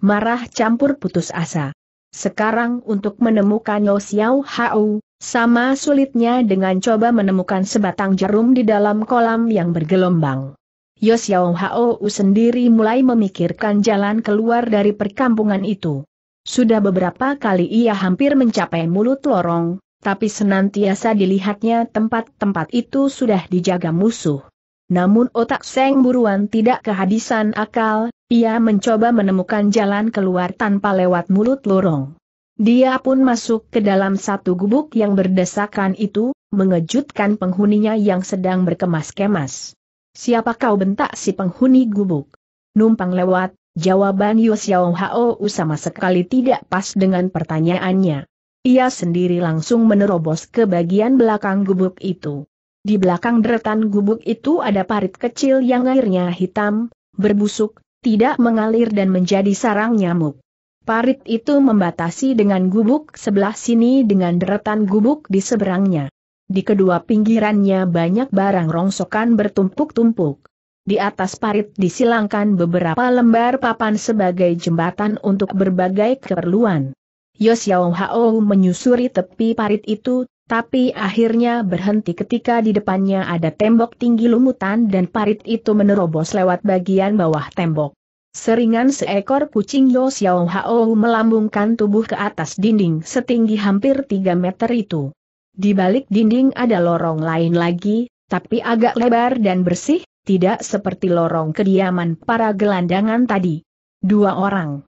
Marah campur putus asa. Sekarang untuk menemukan Yo Xiao Hao, sama sulitnya dengan coba menemukan sebatang jarum di dalam kolam yang bergelombang. Yo Xiao Hao sendiri mulai memikirkan jalan keluar dari perkampungan itu. Sudah beberapa kali ia hampir mencapai mulut lorong, tapi senantiasa dilihatnya tempat-tempat itu sudah dijaga musuh. Namun otak Seng Buruan tidak kehabisan akal, ia mencoba menemukan jalan keluar tanpa lewat mulut lorong. Dia pun masuk ke dalam satu gubuk yang berdesakan itu, mengejutkan penghuninya yang sedang berkemas-kemas. Siapa kau bentak si penghuni gubuk? Numpang lewat, jawaban Yosiao Hao sama sekali tidak pas dengan pertanyaannya. Ia sendiri langsung menerobos ke bagian belakang gubuk itu. Di belakang deretan gubuk itu ada parit kecil yang airnya hitam, berbusuk, tidak mengalir dan menjadi sarang nyamuk. Parit itu membatasi dengan gubuk sebelah sini dengan deretan gubuk di seberangnya. Di kedua pinggirannya banyak barang rongsokan bertumpuk-tumpuk. Di atas parit disilangkan beberapa lembar papan sebagai jembatan untuk berbagai keperluan. Yos Yao Hao menyusuri tepi parit itu, tapi akhirnya berhenti ketika di depannya ada tembok tinggi lumutan dan parit itu menerobos lewat bagian bawah tembok. Seringan seekor kucing Yo Xiao Hao melambungkan tubuh ke atas dinding setinggi hampir 3 meter itu. Di balik dinding ada lorong lain lagi, tapi agak lebar dan bersih, tidak seperti lorong kediaman para gelandangan tadi. Dua orang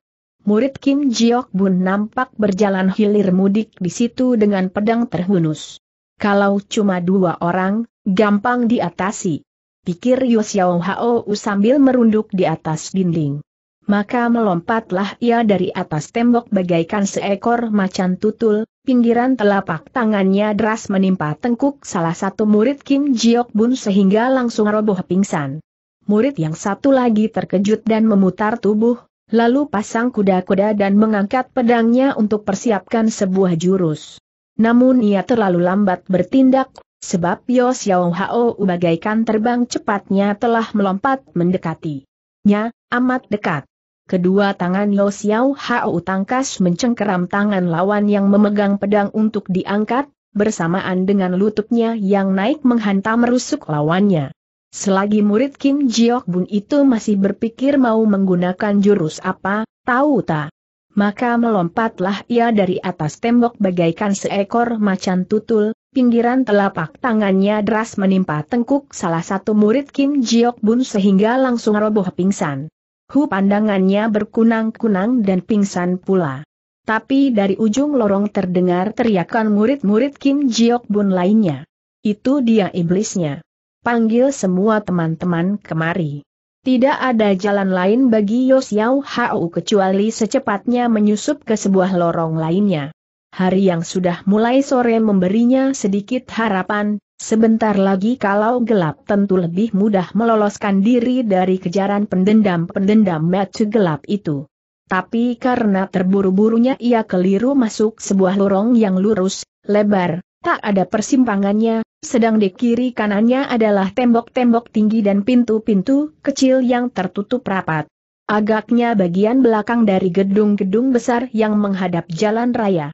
murid Kim Jiok Bun nampak berjalan hilir mudik di situ dengan pedang terhunus. Kalau cuma dua orang, gampang diatasi. Pikir Yu Xiao Hao sambil merunduk di atas dinding. Maka melompatlah ia dari atas tembok bagaikan seekor macan tutul, pinggiran telapak tangannya deras menimpa tengkuk salah satu murid Kim Jiok Bun sehingga langsung roboh pingsan. Murid yang satu lagi terkejut dan memutar tubuh, lalu pasang kuda-kuda dan mengangkat pedangnya untuk persiapkan sebuah jurus. Namun ia terlalu lambat bertindak, sebab Yo Xiao Hao bagaikan terbang cepatnya telah melompat mendekati. Nya, amat dekat. Kedua tangan Yo Xiao Hao tangkas mencengkeram tangan lawan yang memegang pedang untuk diangkat, bersamaan dengan lututnya yang naik menghantam rusuk lawannya. Selagi murid Kim Jiok Bun itu masih berpikir mau menggunakan jurus apa, tahu tak? Maka melompatlah ia dari atas tembok bagaikan seekor macan tutul, pinggiran telapak tangannya deras menimpa tengkuk salah satu murid Kim Jiok Bun sehingga langsung roboh pingsan. Hu pandangannya berkunang-kunang dan pingsan pula. Tapi dari ujung lorong terdengar teriakan murid-murid Kim Jiok Bun lainnya. Itu dia iblisnya panggil semua teman-teman kemari. Tidak ada jalan lain bagi Yosiao Hau kecuali secepatnya menyusup ke sebuah lorong lainnya. Hari yang sudah mulai sore memberinya sedikit harapan, sebentar lagi kalau gelap tentu lebih mudah meloloskan diri dari kejaran pendendam-pendendam mata gelap itu. Tapi karena terburu-burunya ia keliru masuk sebuah lorong yang lurus, lebar, tak ada persimpangannya, sedang di kiri kanannya adalah tembok-tembok tinggi dan pintu-pintu kecil yang tertutup rapat. Agaknya bagian belakang dari gedung-gedung besar yang menghadap jalan raya.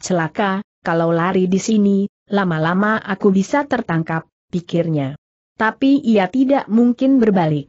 Celaka, kalau lari di sini, lama-lama aku bisa tertangkap, pikirnya. Tapi ia tidak mungkin berbalik.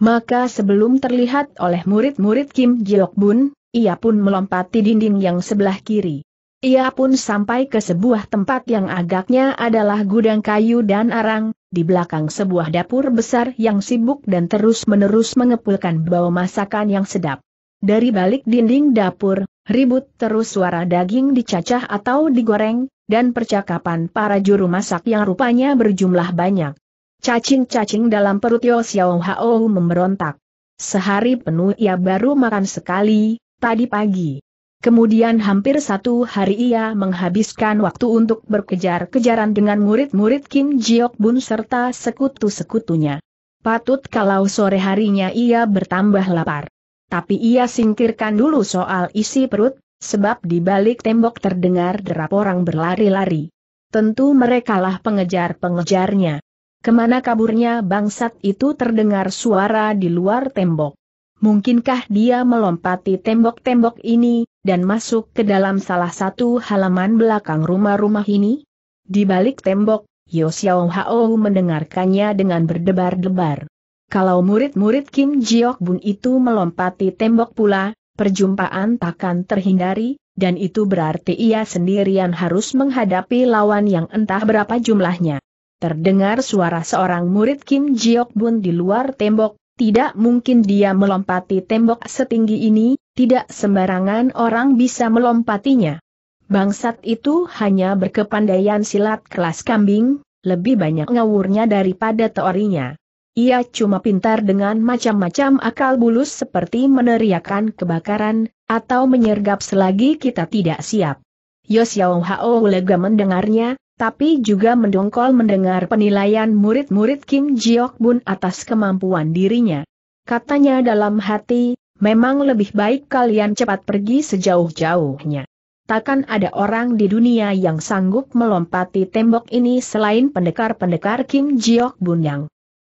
Maka sebelum terlihat oleh murid-murid Kim Jiok Bun, ia pun melompati dinding yang sebelah kiri. Ia pun sampai ke sebuah tempat yang agaknya adalah gudang kayu dan arang, di belakang sebuah dapur besar yang sibuk dan terus-menerus mengepulkan bau masakan yang sedap. Dari balik dinding dapur, ribut terus suara daging dicacah atau digoreng, dan percakapan para juru masak yang rupanya berjumlah banyak. Cacing-cacing dalam perut Yo Xiao Hao memberontak. Sehari penuh ia baru makan sekali, tadi pagi. Kemudian hampir satu hari ia menghabiskan waktu untuk berkejar-kejaran dengan murid-murid Kim Jiok Bun serta sekutu-sekutunya. Patut kalau sore harinya ia bertambah lapar. Tapi ia singkirkan dulu soal isi perut, sebab di balik tembok terdengar derap orang berlari-lari. Tentu merekalah pengejar-pengejarnya. Kemana kaburnya bangsat itu terdengar suara di luar tembok. Mungkinkah dia melompati tembok-tembok ini, dan masuk ke dalam salah satu halaman belakang rumah-rumah ini? Di balik tembok, Yo Xiao Hao mendengarkannya dengan berdebar-debar. Kalau murid-murid Kim Jiok Bun itu melompati tembok pula, perjumpaan takkan terhindari, dan itu berarti ia sendirian harus menghadapi lawan yang entah berapa jumlahnya. Terdengar suara seorang murid Kim Jiok Bun di luar tembok, tidak mungkin dia melompati tembok setinggi ini, tidak sembarangan orang bisa melompatinya. Bangsat itu hanya berkepandaian silat kelas kambing, lebih banyak ngawurnya daripada teorinya. Ia cuma pintar dengan macam-macam akal bulus seperti meneriakan kebakaran, atau menyergap selagi kita tidak siap. Yo Hao lega mendengarnya, tapi juga mendongkol mendengar penilaian murid-murid Kim Jiok Bun atas kemampuan dirinya. Katanya dalam hati, memang lebih baik kalian cepat pergi sejauh-jauhnya. Takkan ada orang di dunia yang sanggup melompati tembok ini selain pendekar-pendekar Kim Jiok Bun yang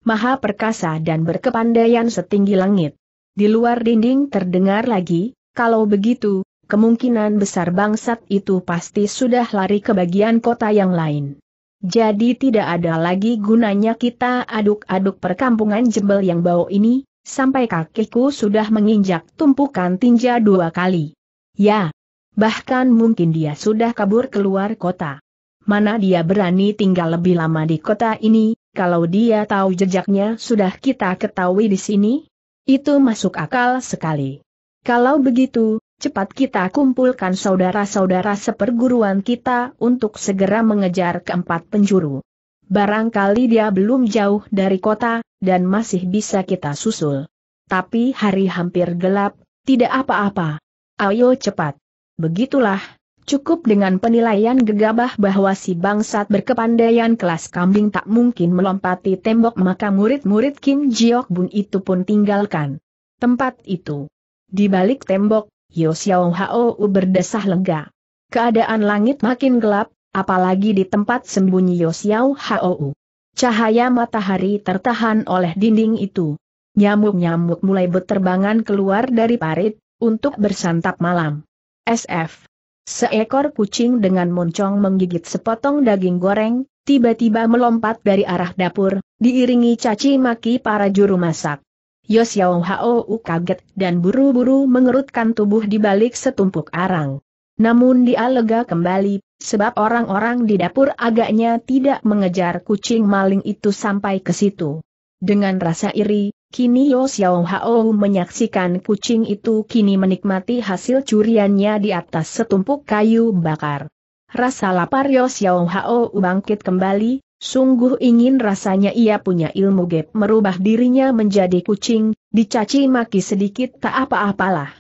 maha perkasa dan berkepandaian setinggi langit. Di luar dinding terdengar lagi, kalau begitu, kemungkinan besar bangsat itu pasti sudah lari ke bagian kota yang lain. Jadi tidak ada lagi gunanya kita aduk-aduk perkampungan jebel yang bau ini, sampai kakiku sudah menginjak tumpukan tinja dua kali. Ya, bahkan mungkin dia sudah kabur keluar kota. Mana dia berani tinggal lebih lama di kota ini, kalau dia tahu jejaknya sudah kita ketahui di sini? Itu masuk akal sekali. Kalau begitu, cepat kita kumpulkan saudara-saudara seperguruan kita untuk segera mengejar keempat penjuru. Barangkali dia belum jauh dari kota, dan masih bisa kita susul. Tapi hari hampir gelap, tidak apa-apa. Ayo cepat. Begitulah, cukup dengan penilaian gegabah bahwa si bangsat berkepandaian kelas kambing tak mungkin melompati tembok maka murid-murid Kim Jiok Bun itu pun tinggalkan tempat itu. Di balik tembok, Yo Xiao Hao berdesah lega. Keadaan langit makin gelap, apalagi di tempat sembunyi Yo Xiao Hao. Cahaya matahari tertahan oleh dinding itu. Nyamuk-nyamuk mulai berterbangan keluar dari parit, untuk bersantap malam. SF. Seekor kucing dengan moncong menggigit sepotong daging goreng, tiba-tiba melompat dari arah dapur, diiringi caci maki para juru masak. Yos Yosiao Hou kaget dan buru-buru mengerutkan tubuh di balik setumpuk arang. Namun dia lega kembali, sebab orang-orang di dapur agaknya tidak mengejar kucing maling itu sampai ke situ. Dengan rasa iri, kini Yos Yao Hao menyaksikan kucing itu kini menikmati hasil curiannya di atas setumpuk kayu bakar. Rasa lapar Yos Yao Hao bangkit kembali, Sungguh ingin rasanya ia punya ilmu gap merubah dirinya menjadi kucing, dicaci maki sedikit tak apa-apalah.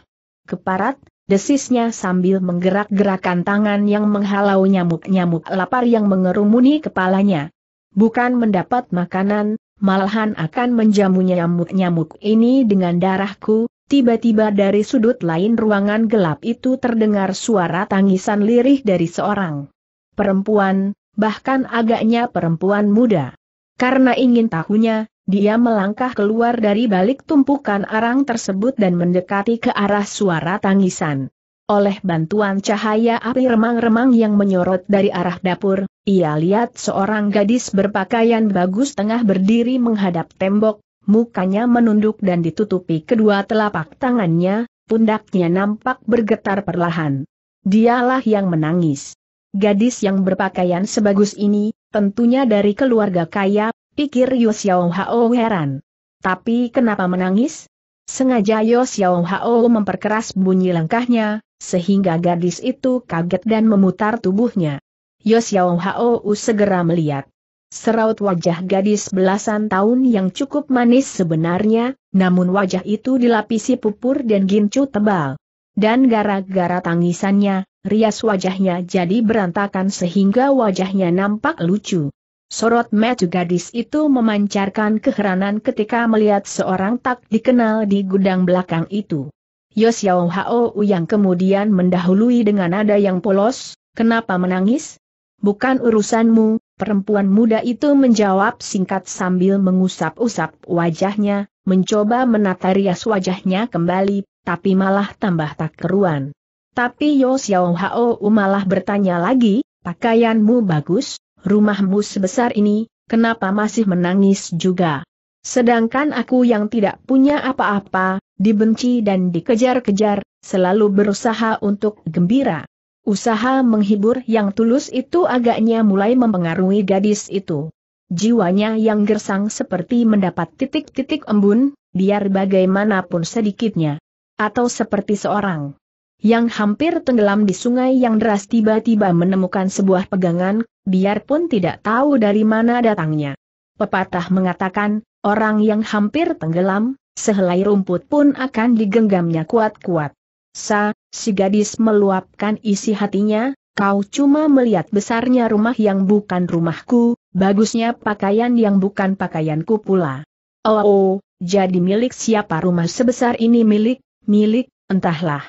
Keparat, desisnya sambil menggerak-gerakan tangan yang menghalau nyamuk-nyamuk lapar yang mengerumuni kepalanya. Bukan mendapat makanan, malahan akan menjamu nyamuk-nyamuk ini dengan darahku, tiba-tiba dari sudut lain ruangan gelap itu terdengar suara tangisan lirih dari seorang perempuan, bahkan agaknya perempuan muda. Karena ingin tahunya, dia melangkah keluar dari balik tumpukan arang tersebut dan mendekati ke arah suara tangisan. Oleh bantuan cahaya api remang-remang yang menyorot dari arah dapur, ia lihat seorang gadis berpakaian bagus tengah berdiri menghadap tembok, mukanya menunduk dan ditutupi kedua telapak tangannya, pundaknya nampak bergetar perlahan. Dialah yang menangis. Gadis yang berpakaian sebagus ini, tentunya dari keluarga kaya, pikir Yosiao Xiao Hao heran. Tapi kenapa menangis? Sengaja Yosiao Xiao Hao memperkeras bunyi langkahnya, sehingga gadis itu kaget dan memutar tubuhnya. Yosiao Xiao Hao segera melihat. Seraut wajah gadis belasan tahun yang cukup manis sebenarnya, namun wajah itu dilapisi pupur dan gincu tebal. Dan gara-gara tangisannya, rias wajahnya jadi berantakan sehingga wajahnya nampak lucu. Sorot mata gadis itu memancarkan keheranan ketika melihat seorang tak dikenal di gudang belakang itu. Yosiao Hao yang kemudian mendahului dengan nada yang polos, kenapa menangis? Bukan urusanmu, perempuan muda itu menjawab singkat sambil mengusap-usap wajahnya, mencoba menata rias wajahnya kembali, tapi malah tambah tak keruan. Tapi Yo Xiao Hao malah bertanya lagi, pakaianmu bagus, rumahmu sebesar ini, kenapa masih menangis juga? Sedangkan aku yang tidak punya apa-apa, dibenci dan dikejar-kejar, selalu berusaha untuk gembira. Usaha menghibur yang tulus itu agaknya mulai mempengaruhi gadis itu. Jiwanya yang gersang seperti mendapat titik-titik embun, biar bagaimanapun sedikitnya. Atau seperti seorang yang hampir tenggelam di sungai yang deras tiba-tiba menemukan sebuah pegangan, biarpun tidak tahu dari mana datangnya. Pepatah mengatakan, orang yang hampir tenggelam, sehelai rumput pun akan digenggamnya kuat-kuat. Sa, si gadis meluapkan isi hatinya, kau cuma melihat besarnya rumah yang bukan rumahku, bagusnya pakaian yang bukan pakaianku pula. Oh, oh jadi milik siapa rumah sebesar ini milik, milik, entahlah.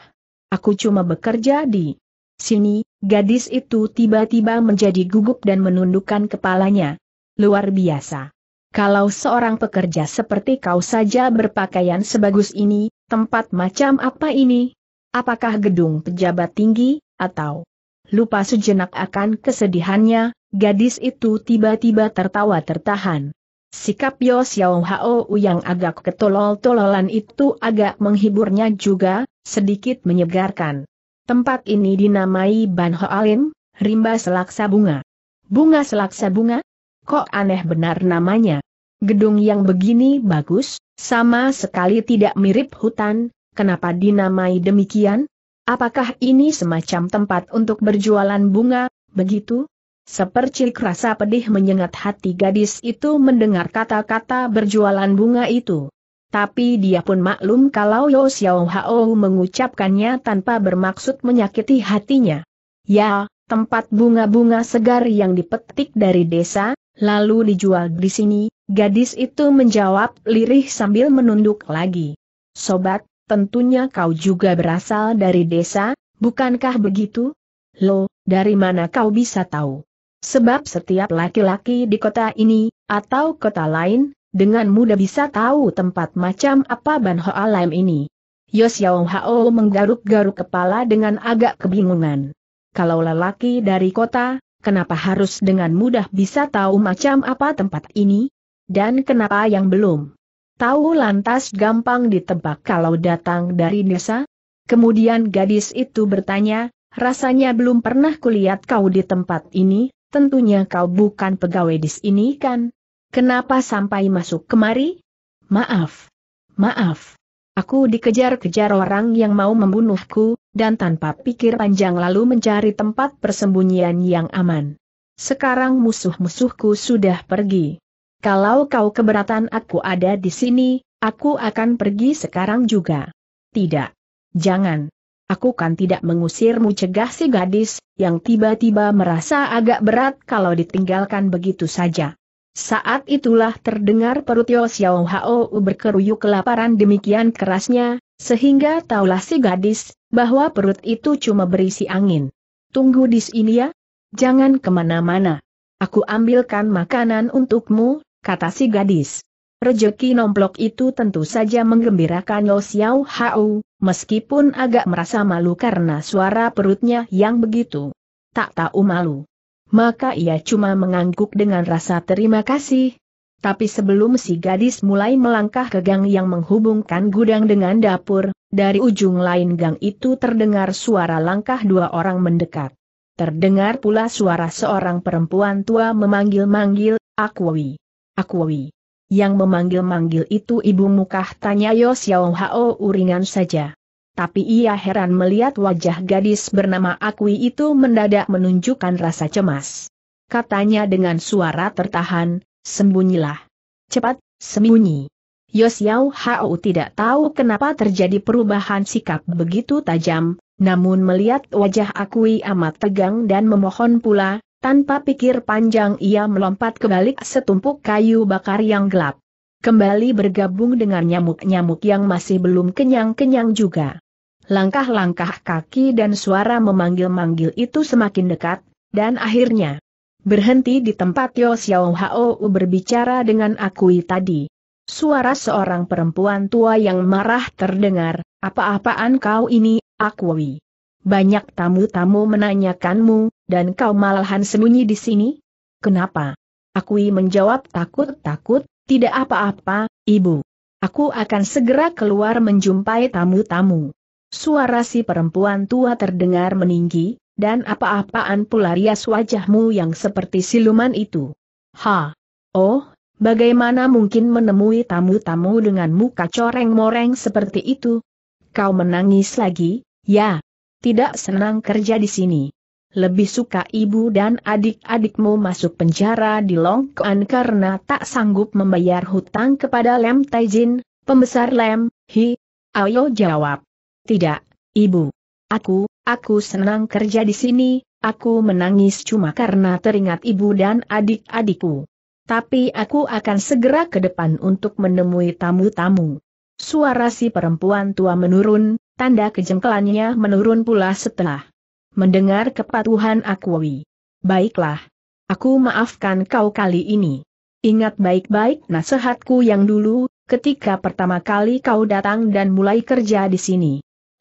Aku cuma bekerja di sini, gadis itu tiba-tiba menjadi gugup dan menundukkan kepalanya. Luar biasa. Kalau seorang pekerja seperti kau saja berpakaian sebagus ini, tempat macam apa ini? Apakah gedung pejabat tinggi, atau... Lupa sejenak akan kesedihannya, gadis itu tiba-tiba tertawa tertahan. Sikap Yo Xiao Hao yang agak ketolol-tololan itu agak menghiburnya juga, sedikit menyegarkan. Tempat ini dinamai Ban Ho rimba selaksa bunga. Bunga selaksa bunga? Kok aneh benar namanya? Gedung yang begini bagus, sama sekali tidak mirip hutan, kenapa dinamai demikian? Apakah ini semacam tempat untuk berjualan bunga, begitu? Sepercik rasa pedih menyengat hati gadis itu mendengar kata-kata berjualan bunga itu. Tapi dia pun maklum kalau Yo Xiao Hao mengucapkannya tanpa bermaksud menyakiti hatinya. Ya, tempat bunga-bunga segar yang dipetik dari desa, lalu dijual di sini, gadis itu menjawab lirih sambil menunduk lagi. Sobat, tentunya kau juga berasal dari desa, bukankah begitu? Lo, dari mana kau bisa tahu? Sebab setiap laki-laki di kota ini, atau kota lain, dengan mudah bisa tahu tempat macam apa Ban Hoa Lam ini. Yos Hao menggaruk-garuk kepala dengan agak kebingungan. Kalau lelaki dari kota, kenapa harus dengan mudah bisa tahu macam apa tempat ini? Dan kenapa yang belum? Tahu lantas gampang ditebak kalau datang dari desa? Kemudian gadis itu bertanya, rasanya belum pernah kulihat kau di tempat ini, tentunya kau bukan pegawai di sini kan? Kenapa sampai masuk kemari? Maaf. Maaf. Aku dikejar-kejar orang yang mau membunuhku, dan tanpa pikir panjang lalu mencari tempat persembunyian yang aman. Sekarang musuh-musuhku sudah pergi. Kalau kau keberatan aku ada di sini, aku akan pergi sekarang juga. Tidak. Jangan. Aku kan tidak mengusirmu cegah si gadis, yang tiba-tiba merasa agak berat kalau ditinggalkan begitu saja. Saat itulah terdengar perut Yo Xiao Hao berkeruyuk kelaparan demikian kerasnya, sehingga taulah si gadis, bahwa perut itu cuma berisi angin. Tunggu di sini ya, jangan kemana-mana. Aku ambilkan makanan untukmu, kata si gadis. Rejeki nomplok itu tentu saja menggembirakan Yo Xiao Hao, meskipun agak merasa malu karena suara perutnya yang begitu. Tak tahu malu. Maka ia cuma mengangguk dengan rasa terima kasih. Tapi sebelum si gadis mulai melangkah ke gang yang menghubungkan gudang dengan dapur, dari ujung lain gang itu terdengar suara langkah dua orang mendekat. Terdengar pula suara seorang perempuan tua memanggil-manggil, Akwawi. Akwawi yang memanggil-manggil itu ibu mukah tanya Yo Xiao Hao uringan saja. Tapi ia heran melihat wajah gadis bernama Akui itu mendadak menunjukkan rasa cemas. Katanya dengan suara tertahan, sembunyilah. Cepat, sembunyi. Yo Xiao Hao tidak tahu kenapa terjadi perubahan sikap begitu tajam, namun melihat wajah Akui amat tegang dan memohon pula, tanpa pikir panjang ia melompat ke balik setumpuk kayu bakar yang gelap. Kembali bergabung dengan nyamuk-nyamuk yang masih belum kenyang-kenyang juga. Langkah-langkah kaki dan suara memanggil-manggil itu semakin dekat, dan akhirnya berhenti di tempat Yo Xiao Hao berbicara dengan Akui tadi. Suara seorang perempuan tua yang marah terdengar, apa-apaan kau ini, Akui? Banyak tamu-tamu menanyakanmu, dan kau malahan sembunyi di sini? Kenapa? Akui menjawab takut-takut, tidak apa-apa, ibu. Aku akan segera keluar menjumpai tamu-tamu. Suara si perempuan tua terdengar meninggi, dan apa-apaan pula rias wajahmu yang seperti siluman itu. Ha! Oh, bagaimana mungkin menemui tamu-tamu dengan muka coreng-moreng seperti itu? Kau menangis lagi, ya, tidak senang kerja di sini. Lebih suka ibu dan adik-adikmu masuk penjara di Kuan karena tak sanggup membayar hutang kepada Lem Taijin, pembesar Lem, Hi. Ayo jawab. Tidak, ibu. Aku, aku senang kerja di sini, aku menangis cuma karena teringat ibu dan adik-adikku. Tapi aku akan segera ke depan untuk menemui tamu-tamu. Suara si perempuan tua menurun, Tanda kejengkelannya menurun pula setelah mendengar kepatuhan akuwi. Baiklah. Aku maafkan kau kali ini. Ingat baik-baik nasihatku yang dulu, ketika pertama kali kau datang dan mulai kerja di sini.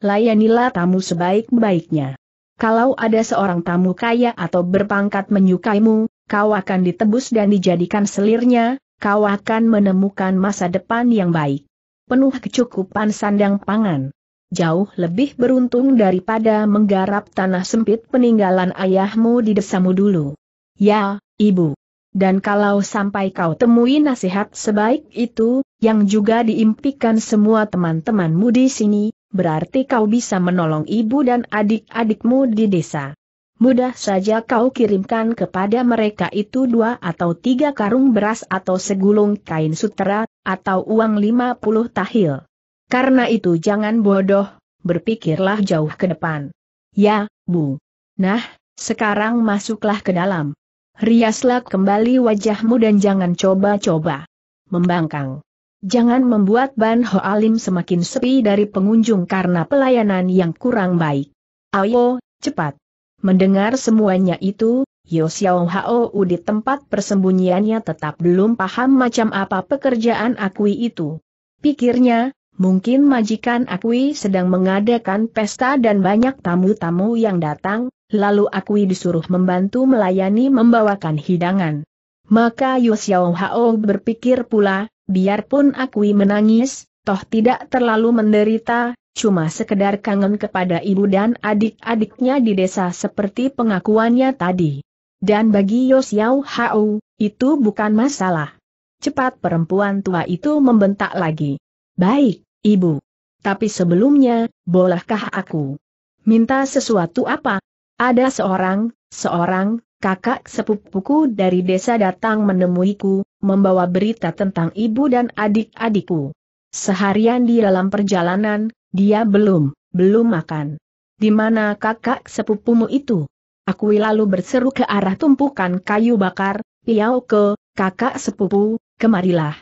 Layanilah tamu sebaik-baiknya. Kalau ada seorang tamu kaya atau berpangkat menyukaimu, kau akan ditebus dan dijadikan selirnya, kau akan menemukan masa depan yang baik. Penuh kecukupan sandang pangan jauh lebih beruntung daripada menggarap tanah sempit peninggalan ayahmu di desamu dulu. Ya, ibu. Dan kalau sampai kau temui nasihat sebaik itu, yang juga diimpikan semua teman-temanmu di sini, berarti kau bisa menolong ibu dan adik-adikmu di desa. Mudah saja kau kirimkan kepada mereka itu dua atau tiga karung beras atau segulung kain sutera, atau uang lima puluh tahil. Karena itu jangan bodoh, berpikirlah jauh ke depan. Ya, Bu. Nah, sekarang masuklah ke dalam. Riaslah kembali wajahmu dan jangan coba-coba. Membangkang. Jangan membuat Ban Ho Alim semakin sepi dari pengunjung karena pelayanan yang kurang baik. Ayo, cepat. Mendengar semuanya itu, Yo Xiao Hao di tempat persembunyiannya tetap belum paham macam apa pekerjaan akui itu. Pikirnya, Mungkin majikan Akui sedang mengadakan pesta dan banyak tamu-tamu yang datang, lalu Akui disuruh membantu melayani membawakan hidangan. Maka Yu Hao berpikir pula, biarpun Akui menangis, toh tidak terlalu menderita, cuma sekedar kangen kepada ibu dan adik-adiknya di desa seperti pengakuannya tadi. Dan bagi Yu Hao, itu bukan masalah. Cepat perempuan tua itu membentak lagi. Baik, Ibu. Tapi sebelumnya, bolehkah aku minta sesuatu apa? Ada seorang, seorang, kakak sepupuku dari desa datang menemuiku, membawa berita tentang ibu dan adik-adikku. Seharian di dalam perjalanan, dia belum, belum makan. Di mana kakak sepupumu itu? Aku lalu berseru ke arah tumpukan kayu bakar, piau ke, kakak sepupu, kemarilah.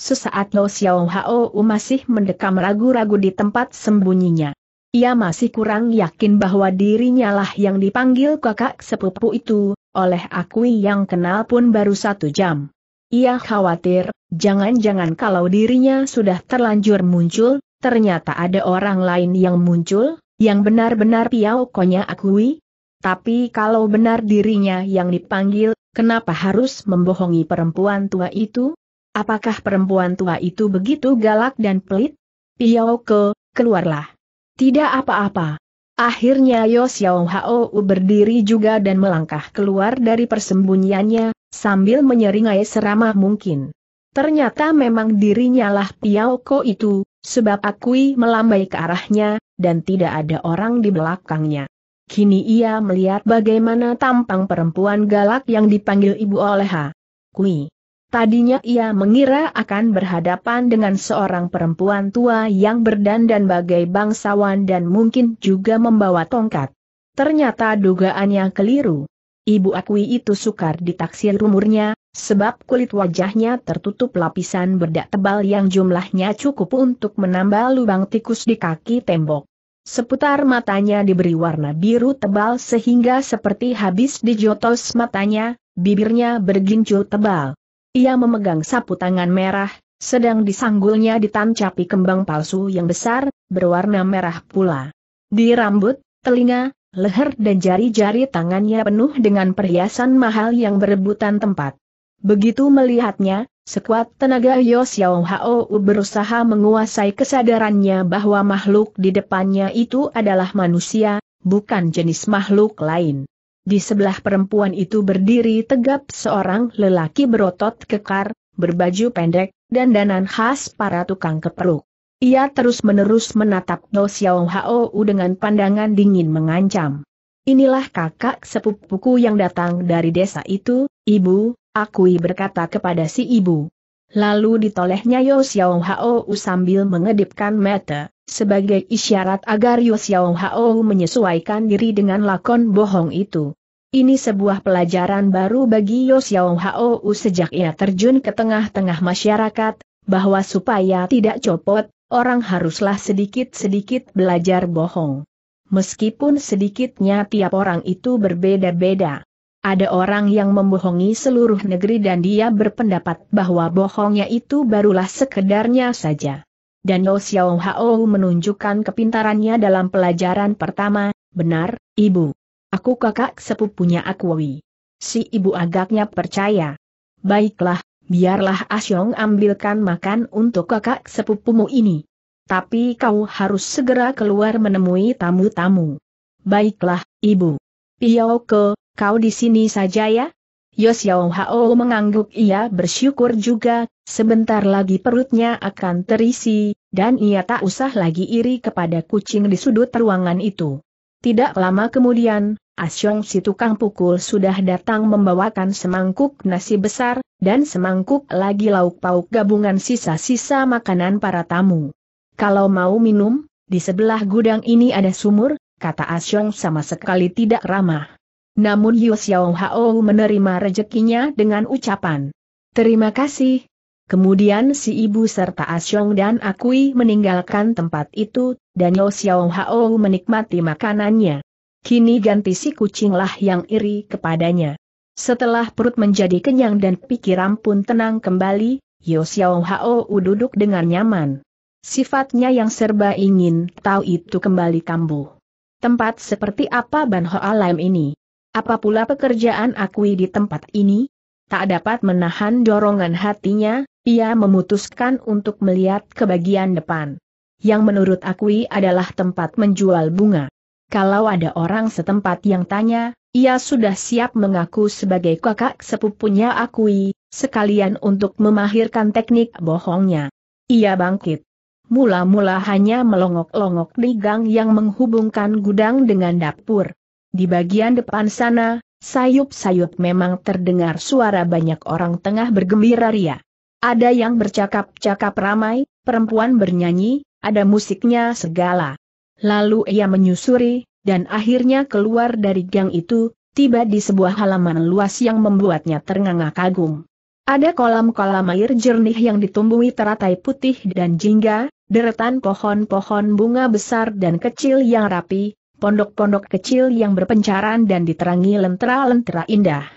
Sesaat Lo Xiao Hao masih mendekam ragu-ragu di tempat sembunyinya. Ia masih kurang yakin bahwa dirinya lah yang dipanggil kakak sepupu itu, oleh Akui yang kenal pun baru satu jam. Ia khawatir, jangan-jangan kalau dirinya sudah terlanjur muncul, ternyata ada orang lain yang muncul, yang benar-benar piau konya Akui. Tapi kalau benar dirinya yang dipanggil, kenapa harus membohongi perempuan tua itu? Apakah perempuan tua itu begitu galak dan pelit? Piao Ke, keluarlah. Tidak apa-apa. Akhirnya Yo Xiao Hao berdiri juga dan melangkah keluar dari persembunyiannya, sambil menyeringai seramah mungkin. Ternyata memang dirinya lah Piao Ko itu, sebab Akui melambai ke arahnya, dan tidak ada orang di belakangnya. Kini ia melihat bagaimana tampang perempuan galak yang dipanggil ibu oleh Ha. Kui. Tadinya ia mengira akan berhadapan dengan seorang perempuan tua yang berdandan bagai bangsawan dan mungkin juga membawa tongkat. Ternyata dugaannya keliru. Ibu Akui itu sukar ditaksir umurnya, sebab kulit wajahnya tertutup lapisan berdak tebal yang jumlahnya cukup untuk menambal lubang tikus di kaki tembok. Seputar matanya diberi warna biru tebal sehingga seperti habis dijotos matanya, bibirnya bergincu tebal. Ia memegang sapu tangan merah, sedang disanggulnya ditancapi kembang palsu yang besar, berwarna merah pula. Di rambut, telinga, leher dan jari-jari tangannya penuh dengan perhiasan mahal yang berebutan tempat. Begitu melihatnya, sekuat tenaga Yo Xiao Hao berusaha menguasai kesadarannya bahwa makhluk di depannya itu adalah manusia, bukan jenis makhluk lain di sebelah perempuan itu berdiri tegap seorang lelaki berotot kekar, berbaju pendek, dan danan khas para tukang keperuk. Ia terus-menerus menatap Do Xiao Hao dengan pandangan dingin mengancam. Inilah kakak sepupuku yang datang dari desa itu, ibu, Akui berkata kepada si ibu, lalu ditolehnya Yo Xiao Hao sambil mengedipkan mata, sebagai isyarat agar Yo Xiao Hao menyesuaikan diri dengan lakon bohong itu. Ini sebuah pelajaran baru bagi Yo Xiao Hao sejak ia terjun ke tengah-tengah masyarakat, bahwa supaya tidak copot, orang haruslah sedikit-sedikit belajar bohong. Meskipun sedikitnya tiap orang itu berbeda-beda. Ada orang yang membohongi seluruh negeri dan dia berpendapat bahwa bohongnya itu barulah sekedarnya saja. Dan Yo Xiao Hao menunjukkan kepintarannya dalam pelajaran pertama, benar, ibu. Aku kakak sepupunya Akwawi. Si ibu agaknya percaya. Baiklah, biarlah Asyong ambilkan makan untuk kakak sepupumu ini. Tapi kau harus segera keluar menemui tamu-tamu. Baiklah, ibu. Piao ke, kau di sini saja ya? Yos Yao Hao mengangguk ia bersyukur juga, sebentar lagi perutnya akan terisi, dan ia tak usah lagi iri kepada kucing di sudut ruangan itu. Tidak lama kemudian, Asyong si tukang pukul sudah datang membawakan semangkuk nasi besar, dan semangkuk lagi lauk pauk gabungan sisa-sisa makanan para tamu. Kalau mau minum, di sebelah gudang ini ada sumur, kata Asyong sama sekali tidak ramah. Namun Yu Xiao Hao menerima rezekinya dengan ucapan, Terima kasih. Kemudian si ibu serta Asyong dan Akui meninggalkan tempat itu, dan Yu Xiao Hao menikmati makanannya. Kini ganti si kucinglah yang iri kepadanya. Setelah perut menjadi kenyang dan pikiran pun tenang kembali, Yu Xiao Hao duduk dengan nyaman. Sifatnya yang serba ingin tahu itu kembali kambuh. Tempat seperti apa Ban Hoa Lam ini? Apa pula pekerjaan akui di tempat ini? Tak dapat menahan dorongan hatinya, ia memutuskan untuk melihat ke bagian depan. Yang menurut akui adalah tempat menjual bunga. Kalau ada orang setempat yang tanya, ia sudah siap mengaku sebagai kakak sepupunya akui, sekalian untuk memahirkan teknik bohongnya. Ia bangkit. Mula-mula hanya melongok-longok di gang yang menghubungkan gudang dengan dapur. Di bagian depan sana, sayup-sayup memang terdengar suara banyak orang tengah bergembira ria. Ada yang bercakap-cakap ramai, perempuan bernyanyi, ada musiknya segala. Lalu ia menyusuri, dan akhirnya keluar dari gang itu, tiba di sebuah halaman luas yang membuatnya ternganga kagum. Ada kolam-kolam air jernih yang ditumbuhi teratai putih dan jingga, deretan pohon-pohon bunga besar dan kecil yang rapi, pondok-pondok kecil yang berpencaran dan diterangi lentera-lentera indah.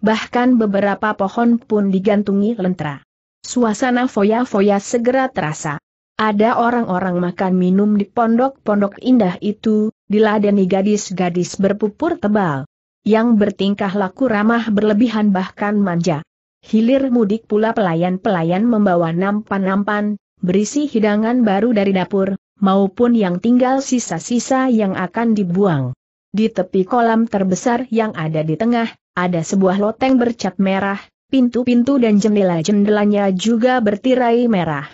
Bahkan beberapa pohon pun digantungi lentera. Suasana foya-foya segera terasa. Ada orang-orang makan minum di pondok-pondok indah itu, diladeni gadis-gadis berpupur tebal. Yang bertingkah laku ramah berlebihan bahkan manja. Hilir mudik pula pelayan-pelayan membawa nampan-nampan, berisi hidangan baru dari dapur, maupun yang tinggal sisa-sisa yang akan dibuang. Di tepi kolam terbesar yang ada di tengah, ada sebuah loteng bercat merah, pintu-pintu dan jendela-jendelanya juga bertirai merah.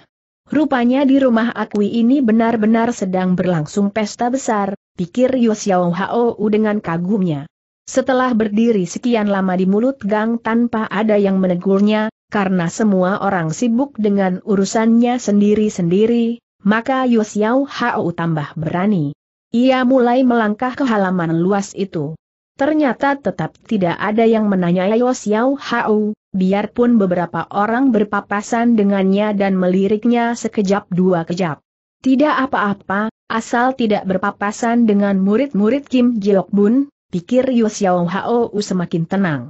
Rupanya di rumah Akui ini benar-benar sedang berlangsung pesta besar, pikir Yosiao Hao dengan kagumnya. Setelah berdiri sekian lama di mulut gang tanpa ada yang menegurnya, karena semua orang sibuk dengan urusannya sendiri-sendiri, maka Yu Xiao Hao tambah berani. Ia mulai melangkah ke halaman luas itu. Ternyata tetap tidak ada yang menanyai Yu Xiao Hao, biarpun beberapa orang berpapasan dengannya dan meliriknya sekejap dua kejap. Tidak apa-apa, asal tidak berpapasan dengan murid-murid Kim Jiok Bun, pikir Yu Xiao Hao semakin tenang.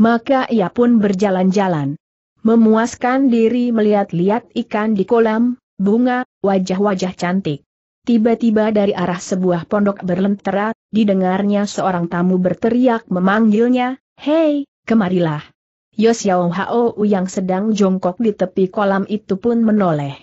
Maka ia pun berjalan-jalan. Memuaskan diri melihat-lihat ikan di kolam, bunga, wajah-wajah cantik. Tiba-tiba dari arah sebuah pondok berlentera, didengarnya seorang tamu berteriak memanggilnya, Hei, kemarilah. Yosiao Hao yang sedang jongkok di tepi kolam itu pun menoleh.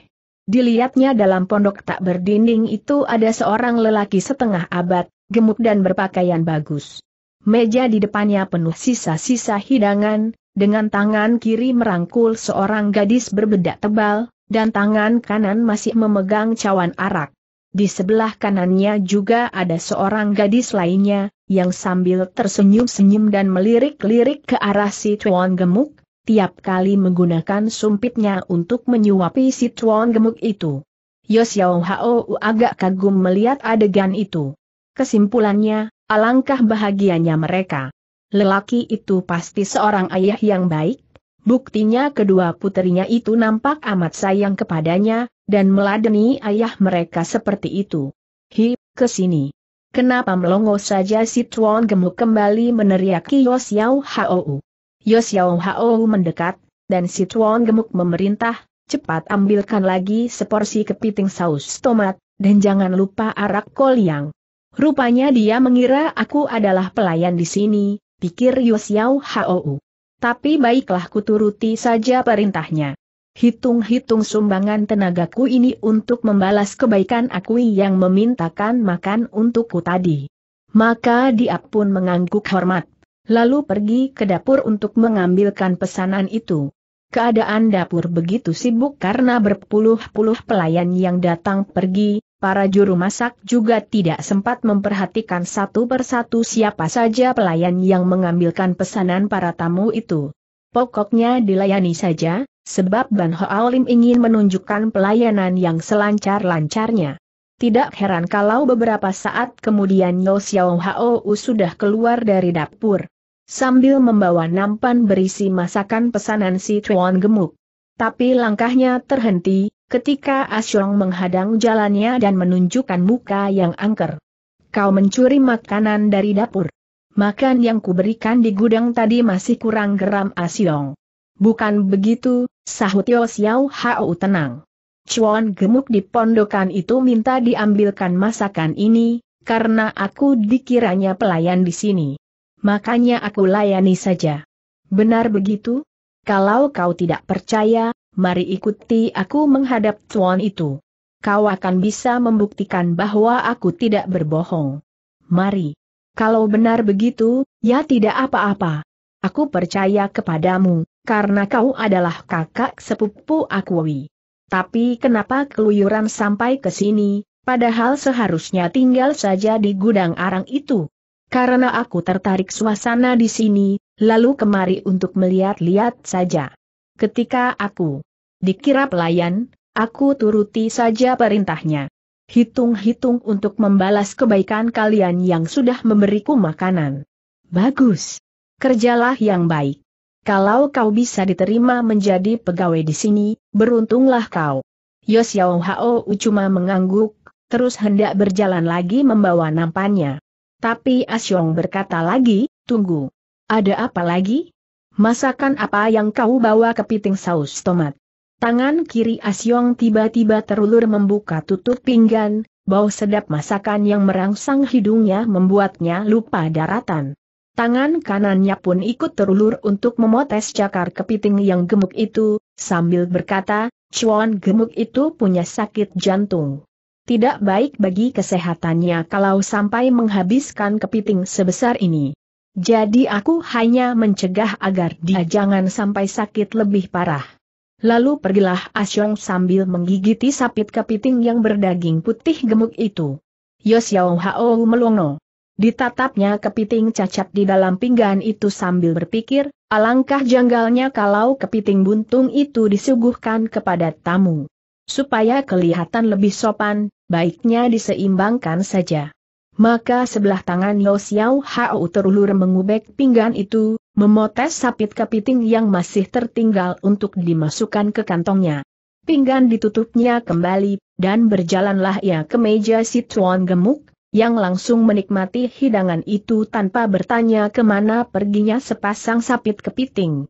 Dilihatnya dalam pondok tak berdinding itu ada seorang lelaki setengah abad, gemuk dan berpakaian bagus. Meja di depannya penuh sisa-sisa hidangan, dengan tangan kiri merangkul seorang gadis berbedak tebal, dan tangan kanan masih memegang cawan arak. Di sebelah kanannya juga ada seorang gadis lainnya, yang sambil tersenyum-senyum dan melirik-lirik ke arah si tuan gemuk, tiap kali menggunakan sumpitnya untuk menyuapi si tuan gemuk itu. Yosiao Hao agak kagum melihat adegan itu. Kesimpulannya, alangkah bahagianya mereka. Lelaki itu pasti seorang ayah yang baik, Buktinya kedua putrinya itu nampak amat sayang kepadanya, dan meladeni ayah mereka seperti itu. Hi, ke sini. Kenapa melongo saja si Tuan Gemuk kembali meneriaki Yosiao Hou. Yosiao Hou mendekat, dan si Tuan Gemuk memerintah, cepat ambilkan lagi seporsi kepiting saus tomat, dan jangan lupa arak kol yang. Rupanya dia mengira aku adalah pelayan di sini, pikir Yosiao Hou tapi baiklah kuturuti saja perintahnya. Hitung-hitung sumbangan tenagaku ini untuk membalas kebaikan aku yang memintakan makan untukku tadi. Maka dia pun mengangguk hormat, lalu pergi ke dapur untuk mengambilkan pesanan itu. Keadaan dapur begitu sibuk karena berpuluh-puluh pelayan yang datang pergi, para juru masak juga tidak sempat memperhatikan satu persatu siapa saja pelayan yang mengambilkan pesanan para tamu itu. Pokoknya dilayani saja, sebab Ban Hoalim ingin menunjukkan pelayanan yang selancar-lancarnya. Tidak heran kalau beberapa saat kemudian Yo Xiao Hao sudah keluar dari dapur. Sambil membawa nampan berisi masakan pesanan si Chuan Gemuk. Tapi langkahnya terhenti, ketika Asyong menghadang jalannya dan menunjukkan muka yang angker. Kau mencuri makanan dari dapur. Makan yang kuberikan di gudang tadi masih kurang geram Asyong. Bukan begitu, sahut Yo Xiao Hao tenang. Chuan gemuk di pondokan itu minta diambilkan masakan ini, karena aku dikiranya pelayan di sini. Makanya aku layani saja. Benar begitu? Kalau kau tidak percaya, mari ikuti aku menghadap tuan itu. Kau akan bisa membuktikan bahwa aku tidak berbohong. Mari. Kalau benar begitu, ya tidak apa-apa. Aku percaya kepadamu, karena kau adalah kakak sepupu Akwawi. Tapi kenapa keluyuran sampai ke sini, padahal seharusnya tinggal saja di gudang arang itu? Karena aku tertarik suasana di sini, lalu kemari untuk melihat-lihat saja ketika aku dikira pelayan, aku turuti saja perintahnya. Hitung-hitung untuk membalas kebaikan kalian yang sudah memberiku makanan. Bagus. Kerjalah yang baik. Kalau kau bisa diterima menjadi pegawai di sini, beruntunglah kau. Yosiao Hao cuma mengangguk, terus hendak berjalan lagi membawa nampannya. Tapi Asyong berkata lagi, tunggu. Ada apa lagi? Masakan apa yang kau bawa ke piting saus tomat? Tangan kiri Asyong tiba-tiba terulur membuka tutup pinggan, bau sedap masakan yang merangsang hidungnya membuatnya lupa daratan. Tangan kanannya pun ikut terulur untuk memotes cakar kepiting yang gemuk itu, sambil berkata, cuan gemuk itu punya sakit jantung. Tidak baik bagi kesehatannya kalau sampai menghabiskan kepiting sebesar ini. Jadi aku hanya mencegah agar dia jangan sampai sakit lebih parah. Lalu pergilah Asyong sambil menggigiti sapit kepiting yang berdaging putih gemuk itu. Yosyao Hao melongo. Ditatapnya kepiting cacat di dalam pinggan itu sambil berpikir, alangkah janggalnya kalau kepiting buntung itu disuguhkan kepada tamu. Supaya kelihatan lebih sopan, baiknya diseimbangkan saja. Maka sebelah tangan Yo Xiao Hao terulur mengubek pinggan itu, memotes sapit kepiting yang masih tertinggal untuk dimasukkan ke kantongnya. Pinggan ditutupnya kembali, dan berjalanlah ia ke meja si Tuan Gemuk, yang langsung menikmati hidangan itu tanpa bertanya kemana perginya sepasang sapit kepiting.